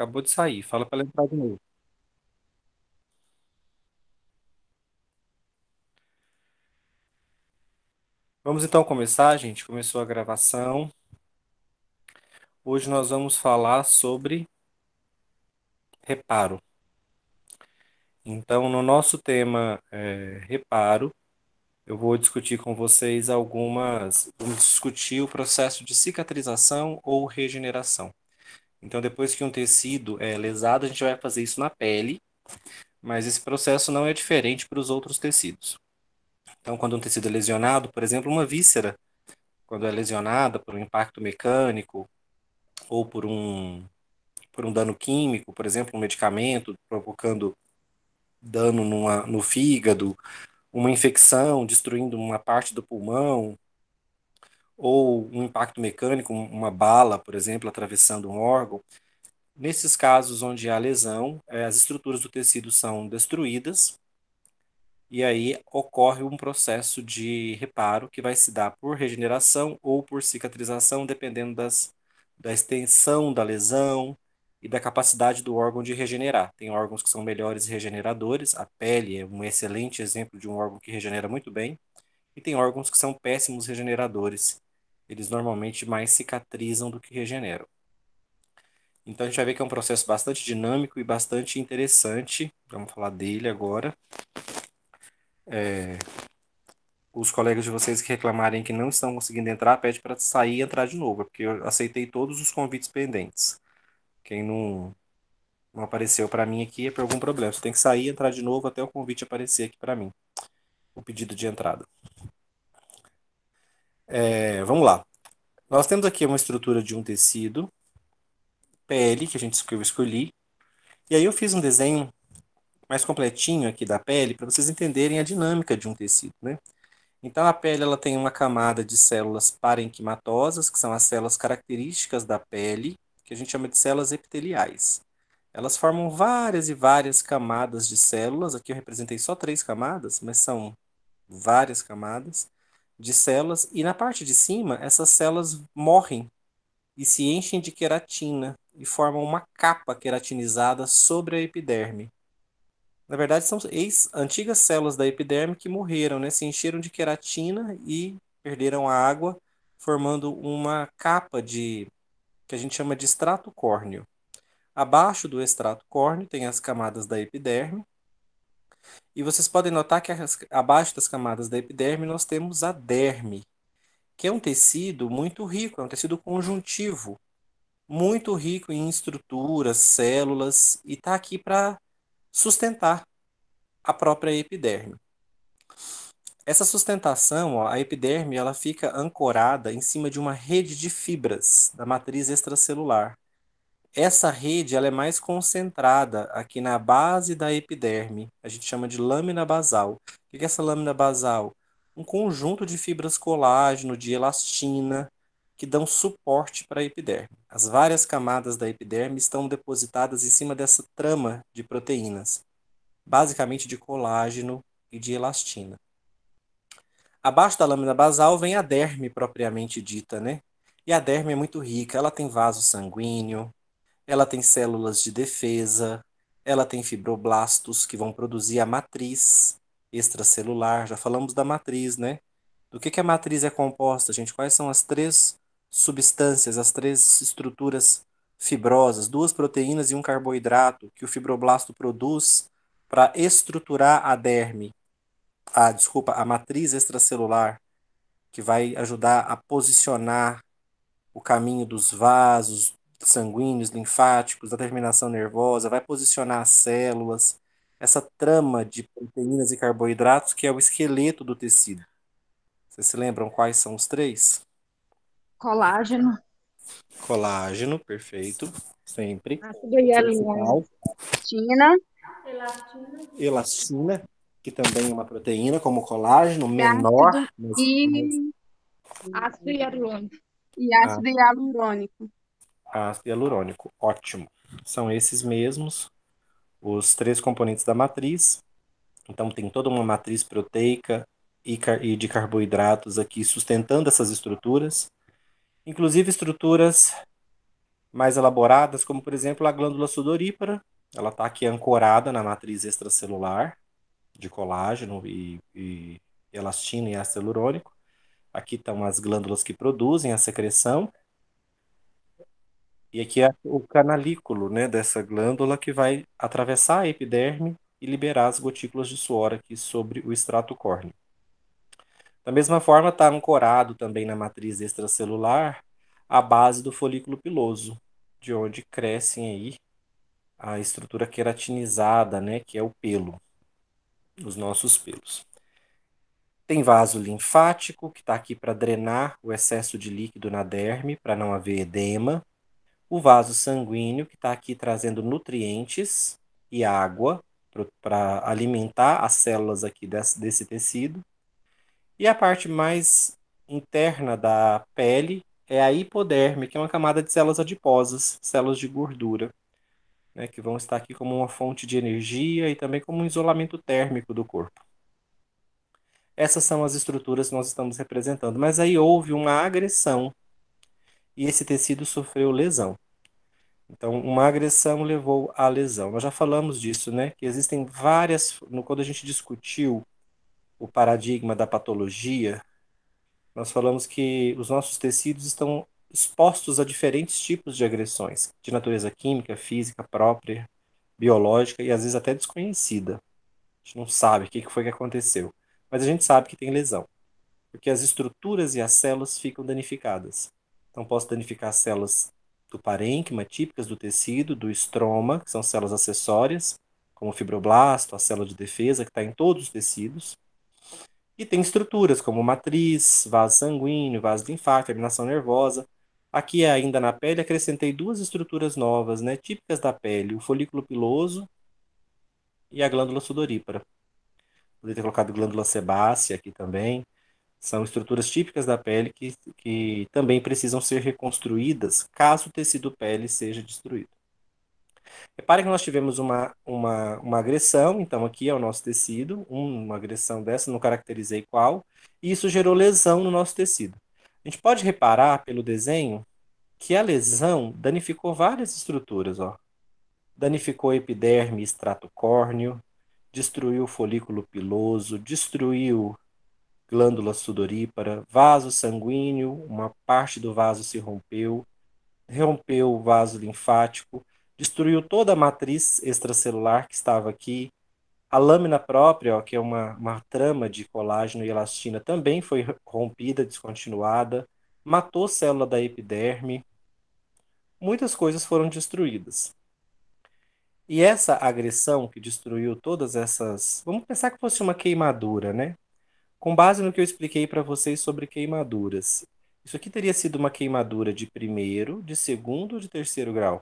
Acabou de sair. Fala para ela entrar de novo. Vamos então começar, gente. Começou a gravação. Hoje nós vamos falar sobre reparo. Então, no nosso tema é, reparo, eu vou discutir com vocês algumas. Vamos discutir o processo de cicatrização ou regeneração. Então, depois que um tecido é lesado, a gente vai fazer isso na pele, mas esse processo não é diferente para os outros tecidos. Então, quando um tecido é lesionado, por exemplo, uma víscera, quando é lesionada por um impacto mecânico ou por um, por um dano químico, por exemplo, um medicamento provocando dano numa, no fígado, uma infecção destruindo uma parte do pulmão, ou um impacto mecânico, uma bala, por exemplo, atravessando um órgão, nesses casos onde há lesão, eh, as estruturas do tecido são destruídas e aí ocorre um processo de reparo que vai se dar por regeneração ou por cicatrização, dependendo das, da extensão da lesão e da capacidade do órgão de regenerar. Tem órgãos que são melhores regeneradores, a pele é um excelente exemplo de um órgão que regenera muito bem, e tem órgãos que são péssimos regeneradores eles normalmente mais cicatrizam do que regeneram. Então a gente vai ver que é um processo bastante dinâmico e bastante interessante. Vamos falar dele agora. É... Os colegas de vocês que reclamarem que não estão conseguindo entrar, pede para sair e entrar de novo, porque eu aceitei todos os convites pendentes. Quem não, não apareceu para mim aqui é por algum problema. Você tem que sair e entrar de novo até o convite aparecer aqui para mim. O pedido de entrada. É, vamos lá. Nós temos aqui uma estrutura de um tecido, pele, que a gente escolheu, escolhi. E aí eu fiz um desenho mais completinho aqui da pele para vocês entenderem a dinâmica de um tecido, né? Então a pele ela tem uma camada de células parenquimatosas, que são as células características da pele, que a gente chama de células epiteliais. Elas formam várias e várias camadas de células, aqui eu representei só três camadas, mas são várias camadas de células, e na parte de cima, essas células morrem e se enchem de queratina e formam uma capa queratinizada sobre a epiderme. Na verdade, são ex antigas células da epiderme que morreram, né? se encheram de queratina e perderam a água, formando uma capa de que a gente chama de extrato córneo. Abaixo do extrato córneo tem as camadas da epiderme, e vocês podem notar que as, abaixo das camadas da epiderme nós temos a derme, que é um tecido muito rico, é um tecido conjuntivo, muito rico em estruturas, células, e está aqui para sustentar a própria epiderme. Essa sustentação, ó, a epiderme, ela fica ancorada em cima de uma rede de fibras da matriz extracelular. Essa rede ela é mais concentrada aqui na base da epiderme. A gente chama de lâmina basal. O que é essa lâmina basal? Um conjunto de fibras colágeno, de elastina, que dão suporte para a epiderme. As várias camadas da epiderme estão depositadas em cima dessa trama de proteínas, basicamente de colágeno e de elastina. Abaixo da lâmina basal vem a derme propriamente dita, né? E a derme é muito rica, ela tem vaso sanguíneo, ela tem células de defesa, ela tem fibroblastos que vão produzir a matriz extracelular. Já falamos da matriz, né? Do que, que a matriz é composta, gente? Quais são as três substâncias, as três estruturas fibrosas, duas proteínas e um carboidrato que o fibroblasto produz para estruturar a derme, a, ah, desculpa, a matriz extracelular, que vai ajudar a posicionar o caminho dos vasos, sanguíneos, linfáticos, da terminação nervosa, vai posicionar as células, essa trama de proteínas e carboidratos que é o esqueleto do tecido. Vocês se lembram quais são os três? Colágeno. Colágeno, perfeito. Sempre. Ácido hialuronicina. É Elastina. Elastina, que também é uma proteína, como colágeno, menor. E ácido ah. hialurônico. E ácido hialurônico ácido hialurônico. Ótimo. São esses mesmos os três componentes da matriz. Então tem toda uma matriz proteica e de carboidratos aqui sustentando essas estruturas, inclusive estruturas mais elaboradas, como por exemplo a glândula sudorípara, ela está aqui ancorada na matriz extracelular de colágeno e, e elastina e ácido hialurônico. Aqui estão as glândulas que produzem a secreção e aqui é o canalículo, né, dessa glândula que vai atravessar a epiderme e liberar as gotículas de suor aqui sobre o extrato córneo. Da mesma forma, está ancorado também na matriz extracelular a base do folículo piloso, de onde crescem aí a estrutura queratinizada, né, que é o pelo, os nossos pelos. Tem vaso linfático, que está aqui para drenar o excesso de líquido na derme, para não haver edema o vaso sanguíneo, que está aqui trazendo nutrientes e água para alimentar as células aqui desse, desse tecido. E a parte mais interna da pele é a hipoderme, que é uma camada de células adiposas, células de gordura, né, que vão estar aqui como uma fonte de energia e também como um isolamento térmico do corpo. Essas são as estruturas que nós estamos representando. Mas aí houve uma agressão e esse tecido sofreu lesão. Então, uma agressão levou à lesão. Nós já falamos disso, né? Que existem várias. Quando a gente discutiu o paradigma da patologia, nós falamos que os nossos tecidos estão expostos a diferentes tipos de agressões, de natureza química, física própria, biológica e às vezes até desconhecida. A gente não sabe o que foi que aconteceu, mas a gente sabe que tem lesão, porque as estruturas e as células ficam danificadas. Então, posso danificar células do parênquima, típicas do tecido, do estroma, que são células acessórias, como o fibroblasto, a célula de defesa, que está em todos os tecidos. E tem estruturas como matriz, vaso sanguíneo, vaso linfático, terminação nervosa. Aqui ainda na pele acrescentei duas estruturas novas, né, típicas da pele, o folículo piloso e a glândula sudorípara. Poderia ter colocado glândula sebácea aqui também. São estruturas típicas da pele que, que também precisam ser reconstruídas caso o tecido pele seja destruído. Repare que nós tivemos uma, uma, uma agressão, então aqui é o nosso tecido, uma agressão dessa, não caracterizei qual, e isso gerou lesão no nosso tecido. A gente pode reparar pelo desenho que a lesão danificou várias estruturas, ó. Danificou epiderme e estrato córneo, destruiu o folículo piloso, destruiu glândula sudorípara, vaso sanguíneo, uma parte do vaso se rompeu, rompeu o vaso linfático, destruiu toda a matriz extracelular que estava aqui. A lâmina própria, ó, que é uma, uma trama de colágeno e elastina, também foi rompida, descontinuada, matou célula da epiderme. Muitas coisas foram destruídas. E essa agressão que destruiu todas essas. Vamos pensar que fosse uma queimadura, né? Com base no que eu expliquei para vocês sobre queimaduras, isso aqui teria sido uma queimadura de primeiro, de segundo ou de terceiro grau?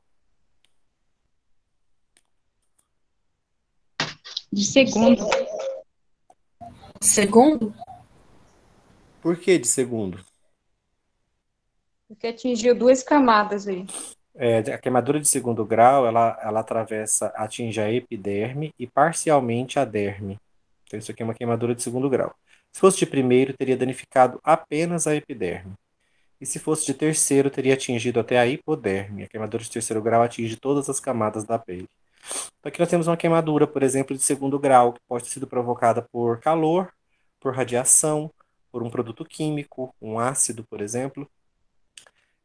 De segundo. Segundo? Por que de segundo? Porque atingiu duas camadas aí. É, a queimadura de segundo grau, ela, ela atravessa, atinge a epiderme e parcialmente a derme. Então, isso aqui é uma queimadura de segundo grau. Se fosse de primeiro, teria danificado apenas a epiderme. E se fosse de terceiro, teria atingido até a hipoderme. A queimadura de terceiro grau atinge todas as camadas da pele. Então aqui nós temos uma queimadura, por exemplo, de segundo grau, que pode ter sido provocada por calor, por radiação, por um produto químico, um ácido, por exemplo.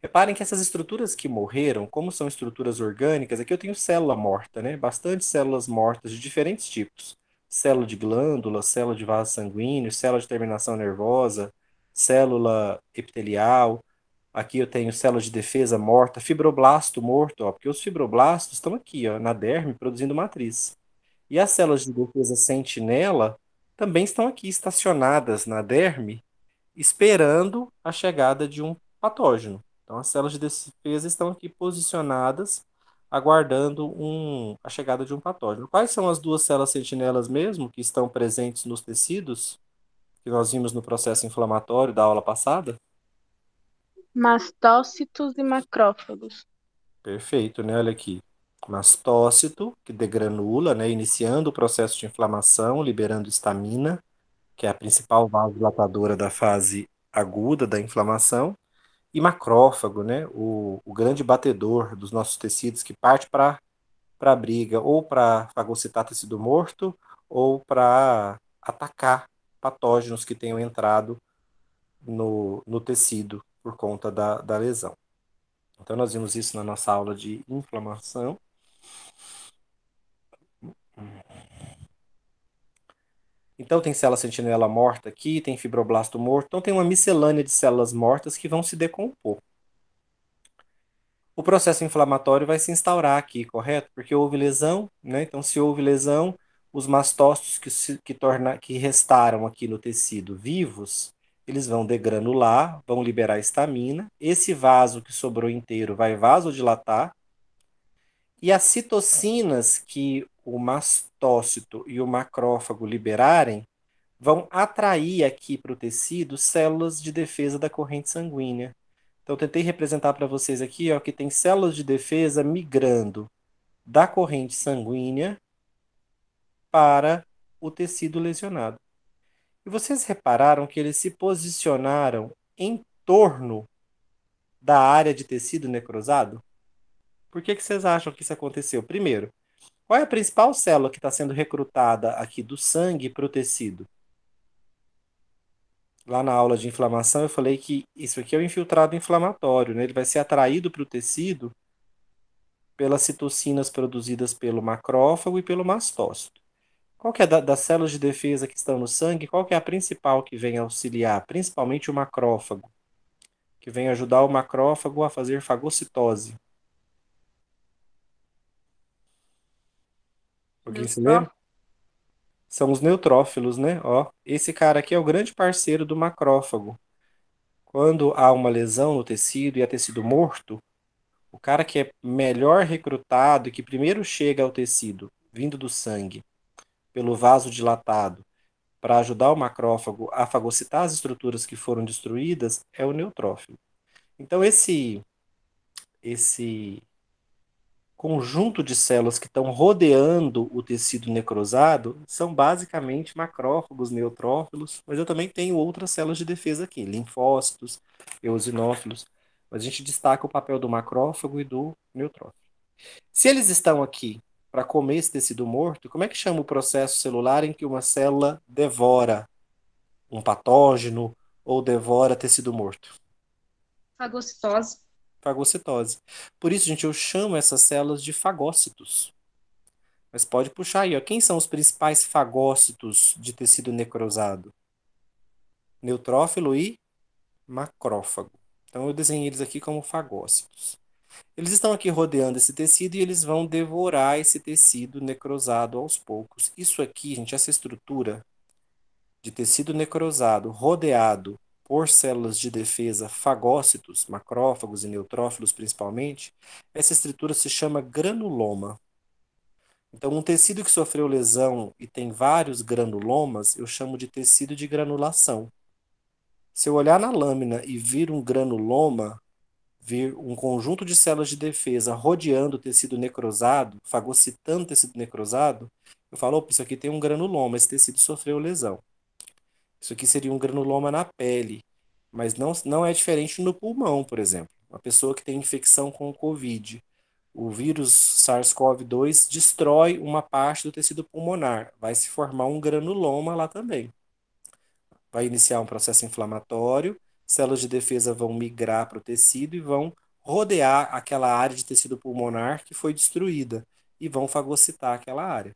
Reparem que essas estruturas que morreram, como são estruturas orgânicas, aqui eu tenho célula morta, né? Bastante células mortas de diferentes tipos célula de glândula, célula de vaso sanguíneo, célula de terminação nervosa, célula epitelial. Aqui eu tenho célula de defesa morta, fibroblasto morto, ó, porque os fibroblastos estão aqui, ó, na derme, produzindo matriz. E as células de defesa sentinela também estão aqui estacionadas na derme, esperando a chegada de um patógeno. Então, as células de defesa estão aqui posicionadas aguardando um, a chegada de um patógeno. Quais são as duas células sentinelas mesmo que estão presentes nos tecidos, que nós vimos no processo inflamatório da aula passada? Mastócitos e macrófagos. Perfeito, né? Olha aqui. Mastócito, que degranula, né? iniciando o processo de inflamação, liberando estamina, que é a principal vasodilatadora da fase aguda da inflamação e macrófago, né? o, o grande batedor dos nossos tecidos que parte para a briga, ou para fagocitar tecido morto, ou para atacar patógenos que tenham entrado no, no tecido por conta da, da lesão. Então, nós vimos isso na nossa aula de inflamação. Então tem célula sentinela morta aqui, tem fibroblasto morto, então tem uma miscelânea de células mortas que vão se decompor. O processo inflamatório vai se instaurar aqui, correto? Porque houve lesão, né? Então se houve lesão, os mastócitos que, se, que, torna, que restaram aqui no tecido vivos, eles vão degranular, vão liberar estamina. Esse vaso que sobrou inteiro vai vasodilatar. E as citocinas que o mastócito e o macrófago liberarem, vão atrair aqui para o tecido células de defesa da corrente sanguínea. Então, tentei representar para vocês aqui ó, que tem células de defesa migrando da corrente sanguínea para o tecido lesionado. E vocês repararam que eles se posicionaram em torno da área de tecido necrosado? Por que, que vocês acham que isso aconteceu? Primeiro, qual é a principal célula que está sendo recrutada aqui do sangue para o tecido? Lá na aula de inflamação, eu falei que isso aqui é o infiltrado inflamatório, né? ele vai ser atraído para o tecido pelas citocinas produzidas pelo macrófago e pelo mastócito. Qual que é da, das células de defesa que estão no sangue? Qual que é a principal que vem auxiliar? Principalmente o macrófago, que vem ajudar o macrófago a fazer fagocitose. Alguém se lembra? São os neutrófilos, né? Ó, esse cara aqui é o grande parceiro do macrófago. Quando há uma lesão no tecido e há é tecido morto, o cara que é melhor recrutado e que primeiro chega ao tecido, vindo do sangue, pelo vaso dilatado, para ajudar o macrófago a fagocitar as estruturas que foram destruídas, é o neutrófilo. Então esse esse conjunto de células que estão rodeando o tecido necrosado são basicamente macrófagos, neutrófilos, mas eu também tenho outras células de defesa aqui, linfócitos, eosinófilos. Mas a gente destaca o papel do macrófago e do neutrófilo. Se eles estão aqui para comer esse tecido morto, como é que chama o processo celular em que uma célula devora um patógeno ou devora tecido morto? Fagocitose fagocitose. Por isso, gente, eu chamo essas células de fagócitos. Mas pode puxar aí, ó. Quem são os principais fagócitos de tecido necrosado? Neutrófilo e macrófago. Então eu desenhei eles aqui como fagócitos. Eles estão aqui rodeando esse tecido e eles vão devorar esse tecido necrosado aos poucos. Isso aqui, gente, essa estrutura de tecido necrosado rodeado por células de defesa fagócitos, macrófagos e neutrófilos principalmente, essa estrutura se chama granuloma. Então, um tecido que sofreu lesão e tem vários granulomas, eu chamo de tecido de granulação. Se eu olhar na lâmina e vir um granuloma, vir um conjunto de células de defesa rodeando o tecido necrosado, fagocitando o tecido necrosado, eu falo, opa, isso aqui tem um granuloma, esse tecido sofreu lesão. Isso aqui seria um granuloma na pele, mas não, não é diferente no pulmão, por exemplo. Uma pessoa que tem infecção com o Covid, o vírus SARS-CoV-2 destrói uma parte do tecido pulmonar, vai se formar um granuloma lá também. Vai iniciar um processo inflamatório, células de defesa vão migrar para o tecido e vão rodear aquela área de tecido pulmonar que foi destruída e vão fagocitar aquela área.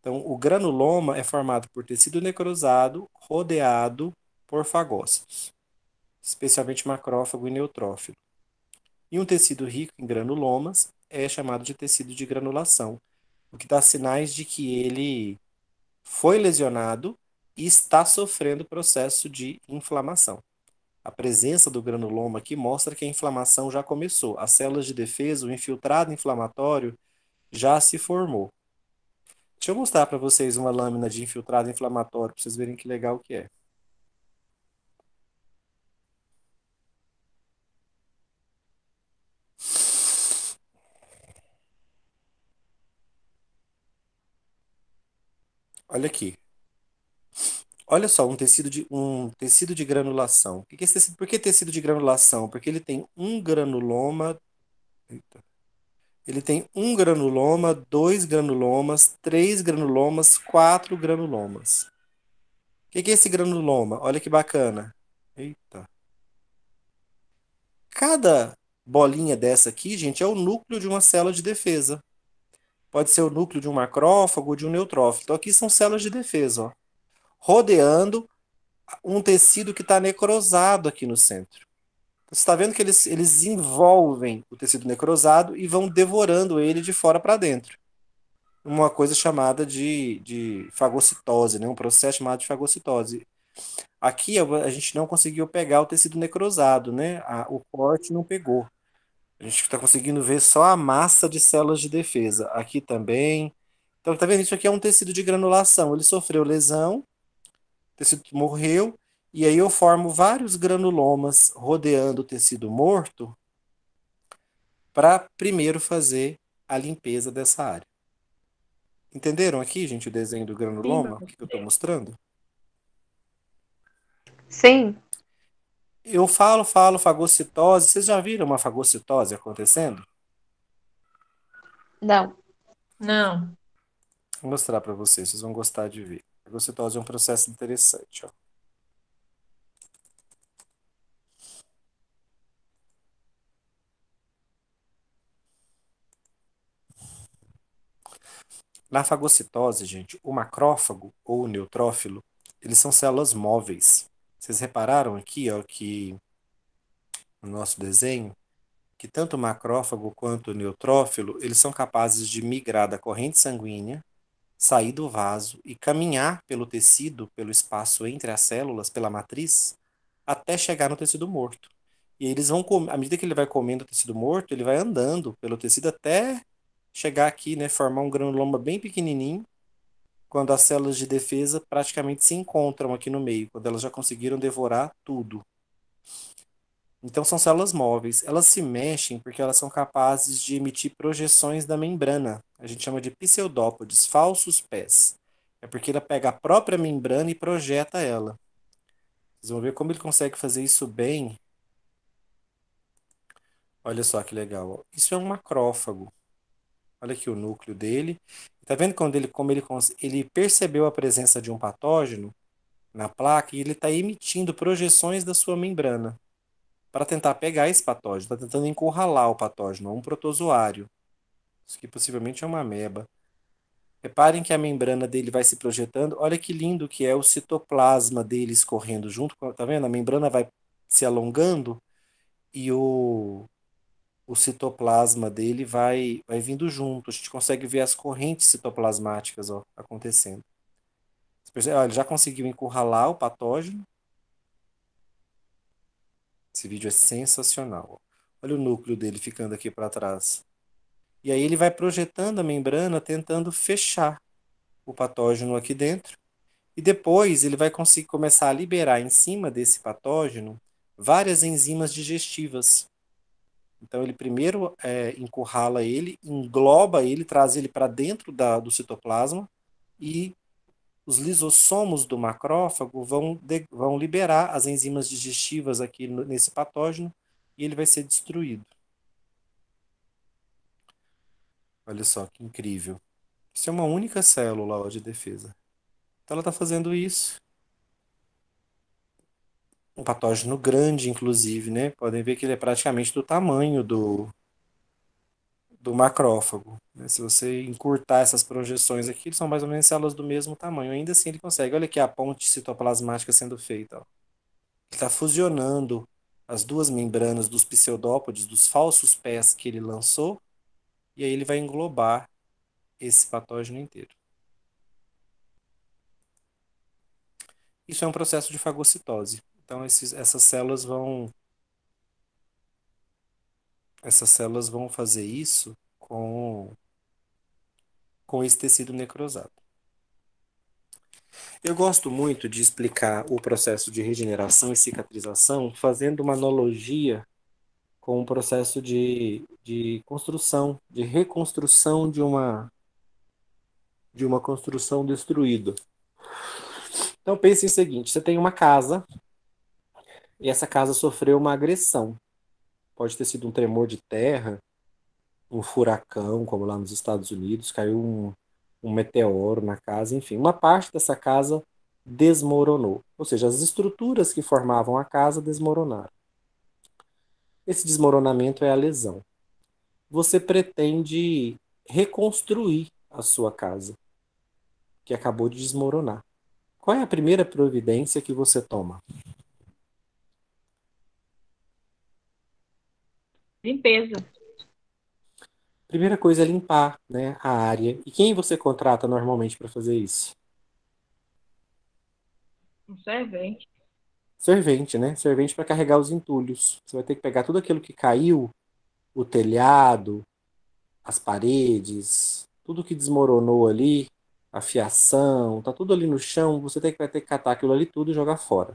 Então, o granuloma é formado por tecido necrosado rodeado por fagócitos, especialmente macrófago e neutrófilo. E um tecido rico em granulomas é chamado de tecido de granulação, o que dá sinais de que ele foi lesionado e está sofrendo processo de inflamação. A presença do granuloma aqui mostra que a inflamação já começou. As células de defesa, o infiltrado inflamatório já se formou. Deixa eu mostrar para vocês uma lâmina de infiltrado inflamatório, para vocês verem que legal que é. Olha aqui. Olha só, um tecido de, um tecido de granulação. que é tecido? Por que tecido de granulação? Porque ele tem um granuloma. Eita. Ele tem um granuloma, dois granulomas, três granulomas, quatro granulomas. O que, que é esse granuloma? Olha que bacana. Eita. Cada bolinha dessa aqui, gente, é o núcleo de uma célula de defesa. Pode ser o núcleo de um macrófago ou de um neutrófilo. Então, aqui são células de defesa, ó. Rodeando um tecido que está necrosado aqui no centro. Você está vendo que eles, eles envolvem o tecido necrosado e vão devorando ele de fora para dentro. Uma coisa chamada de, de fagocitose, né? um processo chamado de fagocitose. Aqui a gente não conseguiu pegar o tecido necrosado, né? A, o corte não pegou. A gente está conseguindo ver só a massa de células de defesa. Aqui também. Então, tá vendo? Isso aqui é um tecido de granulação. Ele sofreu lesão, o tecido morreu, e aí eu formo vários granulomas rodeando o tecido morto para primeiro fazer a limpeza dessa área. Entenderam aqui, gente, o desenho do granuloma Sim, que eu estou mostrando? Sim. Eu falo, falo fagocitose. Vocês já viram uma fagocitose acontecendo? Não. Não. Vou mostrar para vocês, vocês vão gostar de ver. Fagocitose é um processo interessante. Ó. Na fagocitose, gente, o macrófago ou o neutrófilo, eles são células móveis. Vocês repararam aqui, ó, que no nosso desenho, que tanto o macrófago quanto o neutrófilo, eles são capazes de migrar da corrente sanguínea, sair do vaso e caminhar pelo tecido, pelo espaço entre as células, pela matriz, até chegar no tecido morto. E eles vão, à medida que ele vai comendo o tecido morto, ele vai andando pelo tecido até chegar aqui, né, formar um granuloma bem pequenininho, quando as células de defesa praticamente se encontram aqui no meio, quando elas já conseguiram devorar tudo. Então são células móveis. Elas se mexem porque elas são capazes de emitir projeções da membrana. A gente chama de pseudópodes, falsos pés. É porque ela pega a própria membrana e projeta ela. Vocês vão ver como ele consegue fazer isso bem. Olha só que legal. Isso é um macrófago. Olha aqui o núcleo dele. Está vendo quando ele, como ele, ele percebeu a presença de um patógeno na placa e ele está emitindo projeções da sua membrana para tentar pegar esse patógeno, está tentando encurralar o patógeno, um protozoário, isso que possivelmente é uma ameba. Reparem que a membrana dele vai se projetando. Olha que lindo que é o citoplasma dele escorrendo junto. está vendo? A membrana vai se alongando e o o citoplasma dele vai, vai vindo junto. A gente consegue ver as correntes citoplasmáticas ó, acontecendo. Percebe, ó, ele já conseguiu encurralar o patógeno. Esse vídeo é sensacional. Ó. Olha o núcleo dele ficando aqui para trás. E aí ele vai projetando a membrana, tentando fechar o patógeno aqui dentro. E depois ele vai conseguir começar a liberar em cima desse patógeno várias enzimas digestivas então ele primeiro é, encurrala ele, engloba ele, traz ele para dentro da, do citoplasma e os lisossomos do macrófago vão, de, vão liberar as enzimas digestivas aqui no, nesse patógeno e ele vai ser destruído. Olha só que incrível. Isso é uma única célula ó, de defesa. Então ela está fazendo isso um patógeno grande, inclusive, né? Podem ver que ele é praticamente do tamanho do, do macrófago. Né? Se você encurtar essas projeções aqui, são mais ou menos células do mesmo tamanho. Ainda assim, ele consegue. Olha aqui a ponte citoplasmática sendo feita. Ó. Ele está fusionando as duas membranas dos pseudópodes, dos falsos pés que ele lançou, e aí ele vai englobar esse patógeno inteiro. Isso é um processo de fagocitose. Então esses, essas células vão essas células vão fazer isso com com esse tecido necrosado. Eu gosto muito de explicar o processo de regeneração e cicatrização fazendo uma analogia com o processo de, de construção, de reconstrução de uma de uma construção destruída. Então pense o seguinte, você tem uma casa e essa casa sofreu uma agressão. Pode ter sido um tremor de terra, um furacão, como lá nos Estados Unidos, caiu um, um meteoro na casa, enfim, uma parte dessa casa desmoronou. Ou seja, as estruturas que formavam a casa desmoronaram. Esse desmoronamento é a lesão. Você pretende reconstruir a sua casa, que acabou de desmoronar. Qual é a primeira providência que você toma? Limpeza. Primeira coisa é limpar né, a área. E quem você contrata normalmente para fazer isso? Um servente. Servente, né? Servente para carregar os entulhos. Você vai ter que pegar tudo aquilo que caiu, o telhado, as paredes, tudo que desmoronou ali, a fiação, tá tudo ali no chão, você tem que, vai ter que catar aquilo ali tudo e jogar fora.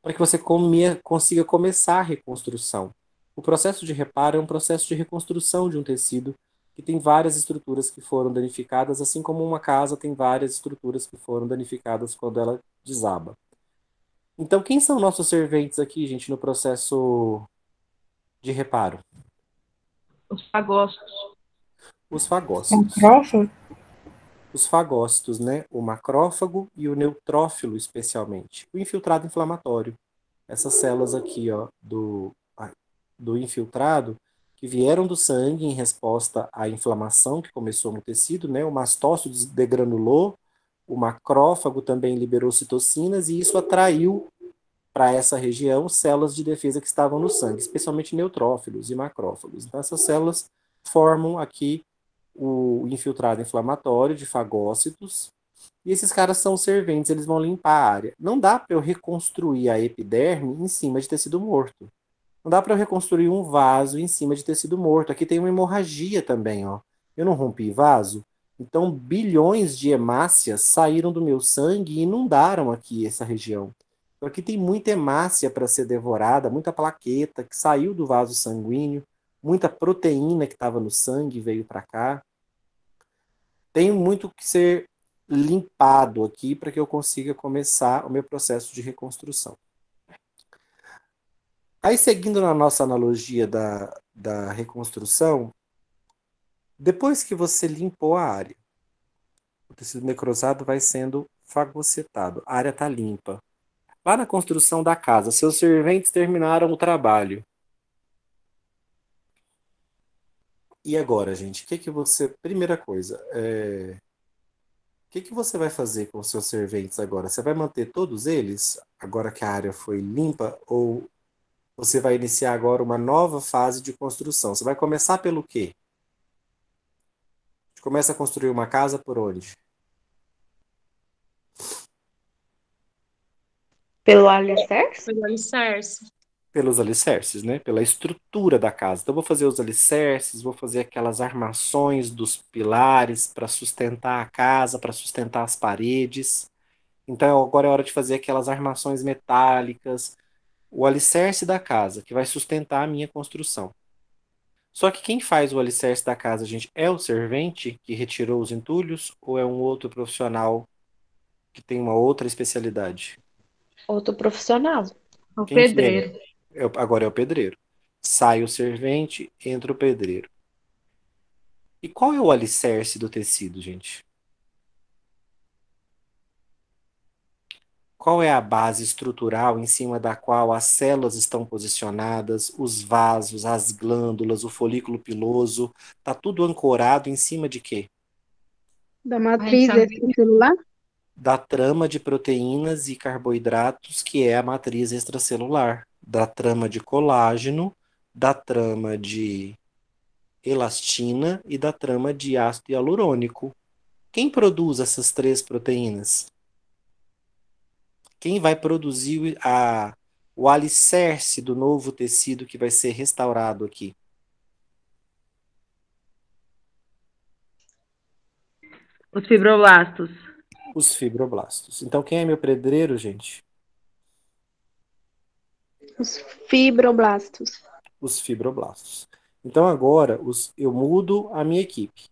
Para que você comia, consiga começar a reconstrução. O processo de reparo é um processo de reconstrução de um tecido que tem várias estruturas que foram danificadas, assim como uma casa tem várias estruturas que foram danificadas quando ela desaba. Então, quem são nossos serventes aqui, gente, no processo de reparo? Os fagócitos. Os fagócitos. Os fagócitos, né? O macrófago e o neutrófilo, especialmente. O infiltrado inflamatório. Essas células aqui, ó, do, do infiltrado que vieram do sangue em resposta à inflamação que começou no tecido, né? O mastócito degranulou, o macrófago também liberou citocinas e isso atraiu para essa região células de defesa que estavam no sangue, especialmente neutrófilos e macrófagos. Então essas células formam aqui o infiltrado inflamatório de fagócitos. E esses caras são serventes, eles vão limpar a área. Não dá para eu reconstruir a epiderme em cima de tecido morto. Não dá para reconstruir um vaso em cima de tecido morto. Aqui tem uma hemorragia também, ó. Eu não rompi vaso. Então, bilhões de hemácias saíram do meu sangue e inundaram aqui essa região. Então, aqui tem muita hemácia para ser devorada, muita plaqueta que saiu do vaso sanguíneo, muita proteína que estava no sangue veio para cá. Tem muito que ser limpado aqui para que eu consiga começar o meu processo de reconstrução. Aí, seguindo na nossa analogia da, da reconstrução, depois que você limpou a área, o tecido necrosado vai sendo fagocitado, a área está limpa. Lá na construção da casa, seus serventes terminaram o trabalho. E agora, gente, o que, que você. Primeira coisa, é... o que, que você vai fazer com os seus serventes agora? Você vai manter todos eles, agora que a área foi limpa, ou você vai iniciar agora uma nova fase de construção. Você vai começar pelo quê? A gente começa a construir uma casa por onde? Pelo alicerce? Pelo alicerce. Pelos alicerces, né? Pela estrutura da casa. Então, vou fazer os alicerces, vou fazer aquelas armações dos pilares para sustentar a casa, para sustentar as paredes. Então, agora é hora de fazer aquelas armações metálicas, o alicerce da casa, que vai sustentar a minha construção. Só que quem faz o alicerce da casa, gente, é o servente que retirou os entulhos ou é um outro profissional que tem uma outra especialidade? Outro profissional. O quem é? pedreiro. É? agora é o pedreiro. Sai o servente, entra o pedreiro. E qual é o alicerce do tecido, gente? Qual é a base estrutural em cima da qual as células estão posicionadas, os vasos, as glândulas, o folículo piloso? Está tudo ancorado em cima de quê? Da matriz extracelular? Da trama de proteínas e carboidratos, que é a matriz extracelular. Da trama de colágeno, da trama de elastina e da trama de ácido hialurônico. Quem produz essas três proteínas? Quem vai produzir a, o alicerce do novo tecido que vai ser restaurado aqui? Os fibroblastos. Os fibroblastos. Então, quem é meu pedreiro, gente? Os fibroblastos. Os fibroblastos. Então, agora, os, eu mudo a minha equipe.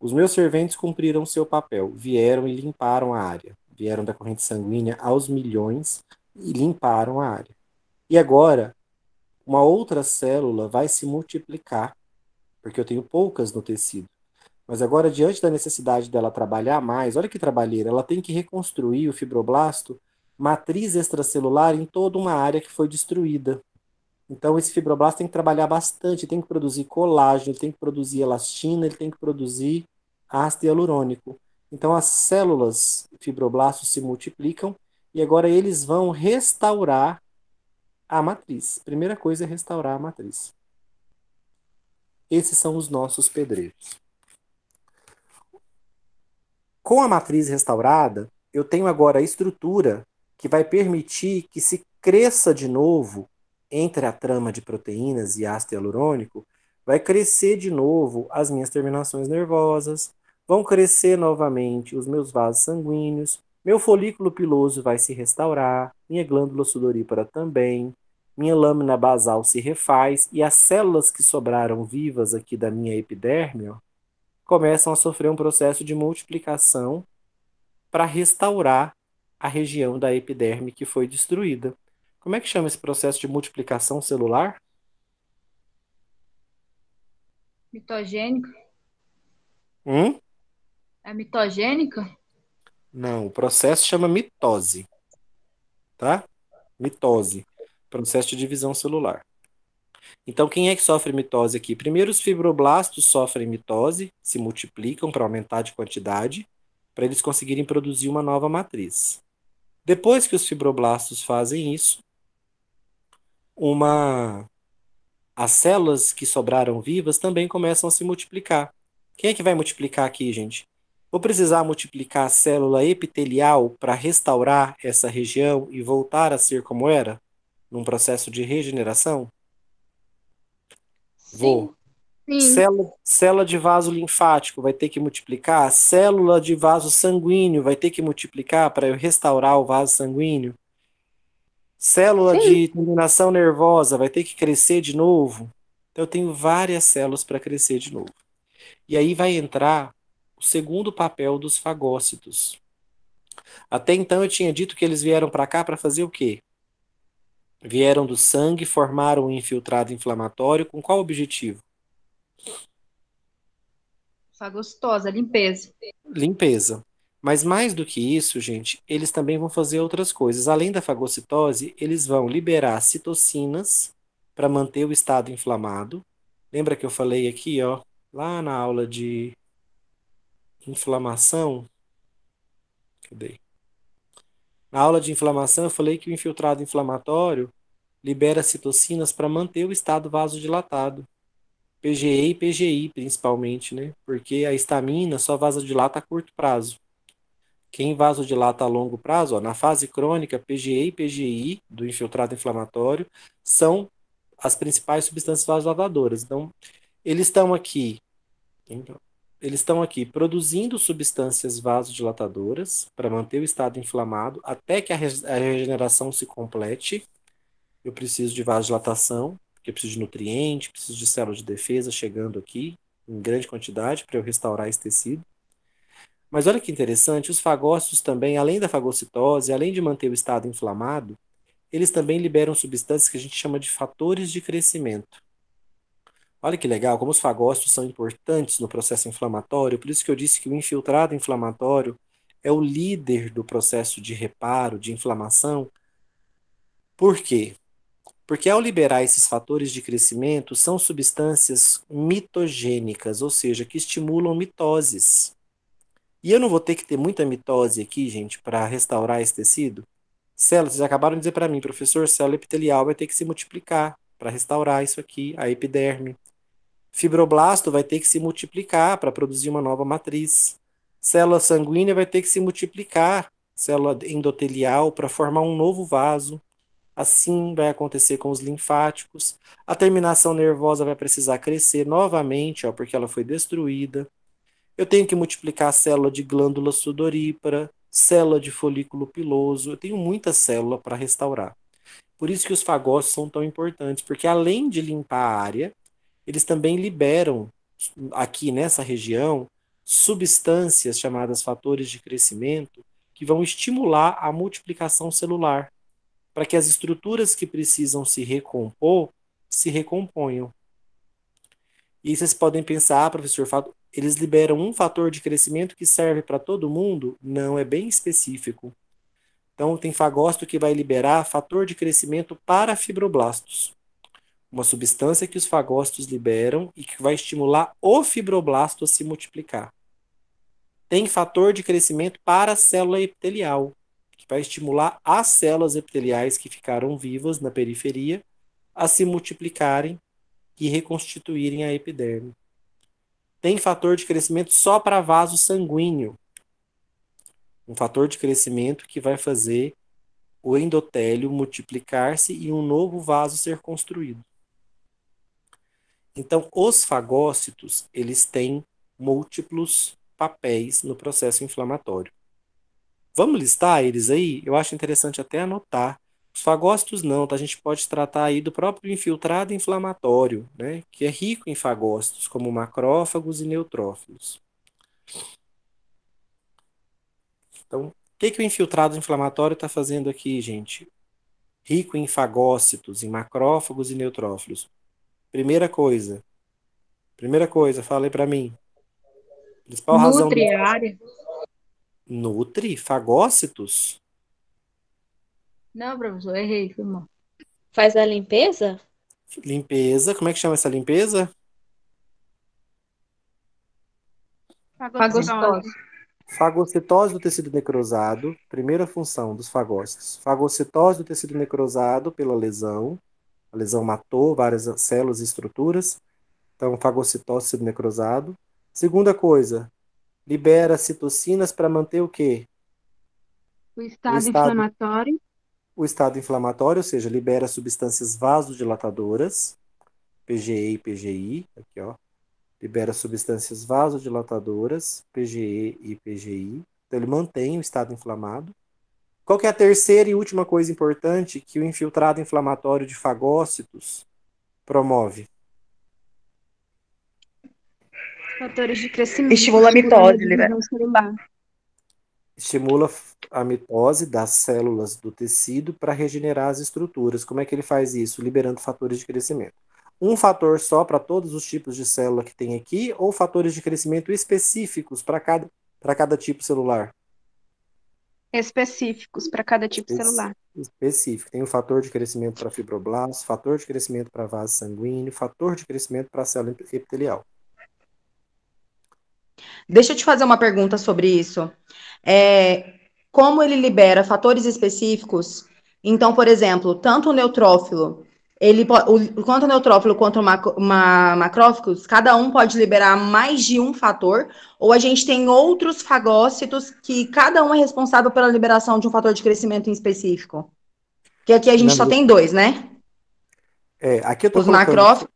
Os meus serventes cumpriram seu papel, vieram e limparam a área vieram da corrente sanguínea aos milhões e limparam a área. E agora, uma outra célula vai se multiplicar, porque eu tenho poucas no tecido. Mas agora, diante da necessidade dela trabalhar mais, olha que trabalheira, ela tem que reconstruir o fibroblasto, matriz extracelular em toda uma área que foi destruída. Então, esse fibroblasto tem que trabalhar bastante, tem que produzir colágeno, tem que produzir elastina, ele tem que produzir ácido hialurônico. Então as células fibroblastos se multiplicam e agora eles vão restaurar a matriz. Primeira coisa é restaurar a matriz. Esses são os nossos pedreiros. Com a matriz restaurada, eu tenho agora a estrutura que vai permitir que se cresça de novo entre a trama de proteínas e ácido hialurônico, vai crescer de novo as minhas terminações nervosas, Vão crescer novamente os meus vasos sanguíneos, meu folículo piloso vai se restaurar, minha glândula sudorípara também, minha lâmina basal se refaz e as células que sobraram vivas aqui da minha epiderme ó, começam a sofrer um processo de multiplicação para restaurar a região da epiderme que foi destruída. Como é que chama esse processo de multiplicação celular? Mitogênico. Hum? É mitogênica? Não, o processo chama mitose. Tá? Mitose. Processo de divisão celular. Então, quem é que sofre mitose aqui? Primeiro, os fibroblastos sofrem mitose, se multiplicam para aumentar de quantidade, para eles conseguirem produzir uma nova matriz. Depois que os fibroblastos fazem isso, uma as células que sobraram vivas também começam a se multiplicar. Quem é que vai multiplicar aqui, gente? Vou precisar multiplicar a célula epitelial para restaurar essa região e voltar a ser como era? Num processo de regeneração? Sim. Vou. Sim. Célula, célula de vaso linfático vai ter que multiplicar, célula de vaso sanguíneo vai ter que multiplicar para eu restaurar o vaso sanguíneo. Célula Sim. de terminação nervosa vai ter que crescer de novo. Então eu tenho várias células para crescer de novo. E aí vai entrar o segundo papel dos fagócitos. Até então eu tinha dito que eles vieram para cá para fazer o quê? Vieram do sangue, formaram um infiltrado inflamatório, com qual objetivo? Fagocitosa, limpeza. Limpeza. Mas mais do que isso, gente, eles também vão fazer outras coisas. Além da fagocitose, eles vão liberar citocinas para manter o estado inflamado. Lembra que eu falei aqui, ó, lá na aula de inflamação. Cadê? Na aula de inflamação, eu falei que o infiltrado inflamatório libera citocinas para manter o estado vasodilatado. PGE e PGI, principalmente, né? Porque a estamina só vasodilata a curto prazo. Quem vasodilata a longo prazo, ó, na fase crônica, PGE e PGI do infiltrado inflamatório são as principais substâncias vasodilatadoras. Então, eles estão aqui. Então, eles estão aqui produzindo substâncias vasodilatadoras para manter o estado inflamado até que a, re a, regeneração se complete. Eu preciso de vasodilatação, porque eu preciso de nutriente, preciso de células de defesa chegando aqui em grande quantidade para eu restaurar esse tecido. Mas olha que interessante, os fagócitos também, além da fagocitose, além de manter o estado inflamado, eles também liberam substâncias que a gente chama de fatores de crescimento. Olha que legal, como os fagócitos são importantes no processo inflamatório, por isso que eu disse que o infiltrado inflamatório é o líder do processo de reparo, de inflamação. Por quê? Porque ao liberar esses fatores de crescimento, são substâncias mitogênicas, ou seja, que estimulam mitoses. E eu não vou ter que ter muita mitose aqui, gente, para restaurar esse tecido? Células, vocês acabaram de dizer para mim, professor, célula epitelial vai ter que se multiplicar para restaurar isso aqui, a epiderme. Fibroblasto vai ter que se multiplicar para produzir uma nova matriz. Célula sanguínea vai ter que se multiplicar, célula endotelial, para formar um novo vaso. Assim vai acontecer com os linfáticos. A terminação nervosa vai precisar crescer novamente, ó, porque ela foi destruída. Eu tenho que multiplicar a célula de glândula sudorípara, célula de folículo piloso. Eu tenho muita célula para restaurar. Por isso que os fagócitos são tão importantes, porque além de limpar a área, eles também liberam aqui nessa região substâncias chamadas fatores de crescimento que vão estimular a multiplicação celular para que as estruturas que precisam se recompor se recomponham. E vocês podem pensar, ah, professor, eles liberam um fator de crescimento que serve para todo mundo? Não, é bem específico. Então, tem fagócito que vai liberar fator de crescimento para fibroblastos uma substância que os fagócitos liberam e que vai estimular o fibroblasto a se multiplicar. Tem fator de crescimento para a célula epitelial, que vai estimular as células epiteliais que ficaram vivas na periferia a se multiplicarem e reconstituírem a epiderme. Tem fator de crescimento só para vaso sanguíneo. Um fator de crescimento que vai fazer o endotélio multiplicar-se e um novo vaso ser construído. Então, os fagócitos, eles têm múltiplos papéis no processo inflamatório. Vamos listar eles aí? Eu acho interessante até anotar. Os fagócitos não, tá? a gente pode tratar aí do próprio infiltrado inflamatório, né? que é rico em fagócitos, como macrófagos e neutrófilos. Então, o que, que o infiltrado inflamatório está fazendo aqui, gente? Rico em fagócitos, em macrófagos e neutrófilos. Primeira coisa. Primeira coisa, falei para mim. Principal Nutri, razão. Nutriária. Nutri? Fagócitos? Não, professor, errei, irmão. Faz a limpeza? Limpeza, como é que chama essa limpeza? Fagocitose. Fagocitose do tecido necrosado, primeira função dos fagócitos. Fagocitose do tecido necrosado pela lesão, a lesão matou várias células e estruturas, então fagocitose necrosado. Segunda coisa, libera citocinas para manter o quê? O estado, o estado inflamatório. O estado inflamatório, ou seja, libera substâncias vasodilatadoras, PGE e PGI, aqui ó, libera substâncias vasodilatadoras, PGE e PGI. Então, ele mantém o estado inflamado. Qual é a terceira e última coisa importante que o infiltrado inflamatório de fagócitos promove? Fatores de crescimento. Estimula a né, mitose, né? Estimula a mitose das células do tecido para regenerar as estruturas. Como é que ele faz isso? Liberando fatores de crescimento. Um fator só para todos os tipos de célula que tem aqui ou fatores de crescimento específicos para cada, cada tipo celular? Específicos para cada tipo Espec... celular. Específico. Tem o fator de crescimento para fibroblasto, fator de crescimento para vaso sanguíneo, fator de crescimento para célula epitelial. Deixa eu te fazer uma pergunta sobre isso. É, como ele libera fatores específicos? Então, por exemplo, tanto o neutrófilo ele o, quanto o neutrófilo quanto o macro, ma, cada um pode liberar mais de um fator, ou a gente tem outros fagócitos que cada um é responsável pela liberação de um fator de crescimento em específico. Que aqui a gente só tem dois, né? É, aqui eu tô os colocando... macrófagos.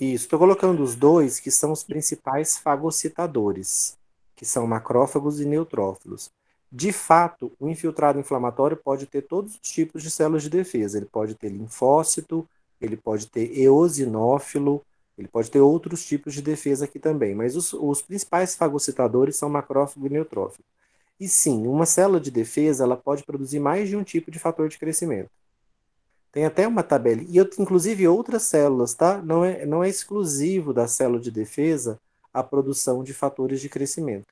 Isso, estou colocando os dois que são os principais fagocitadores, que são macrófagos e neutrófilos. De fato, o infiltrado inflamatório pode ter todos os tipos de células de defesa. Ele pode ter linfócito, ele pode ter eosinófilo, ele pode ter outros tipos de defesa aqui também. Mas os, os principais fagocitadores são macrófago e neutrófilo. E sim, uma célula de defesa ela pode produzir mais de um tipo de fator de crescimento. Tem até uma tabela, e eu, inclusive outras células, tá? Não é, não é exclusivo da célula de defesa a produção de fatores de crescimento.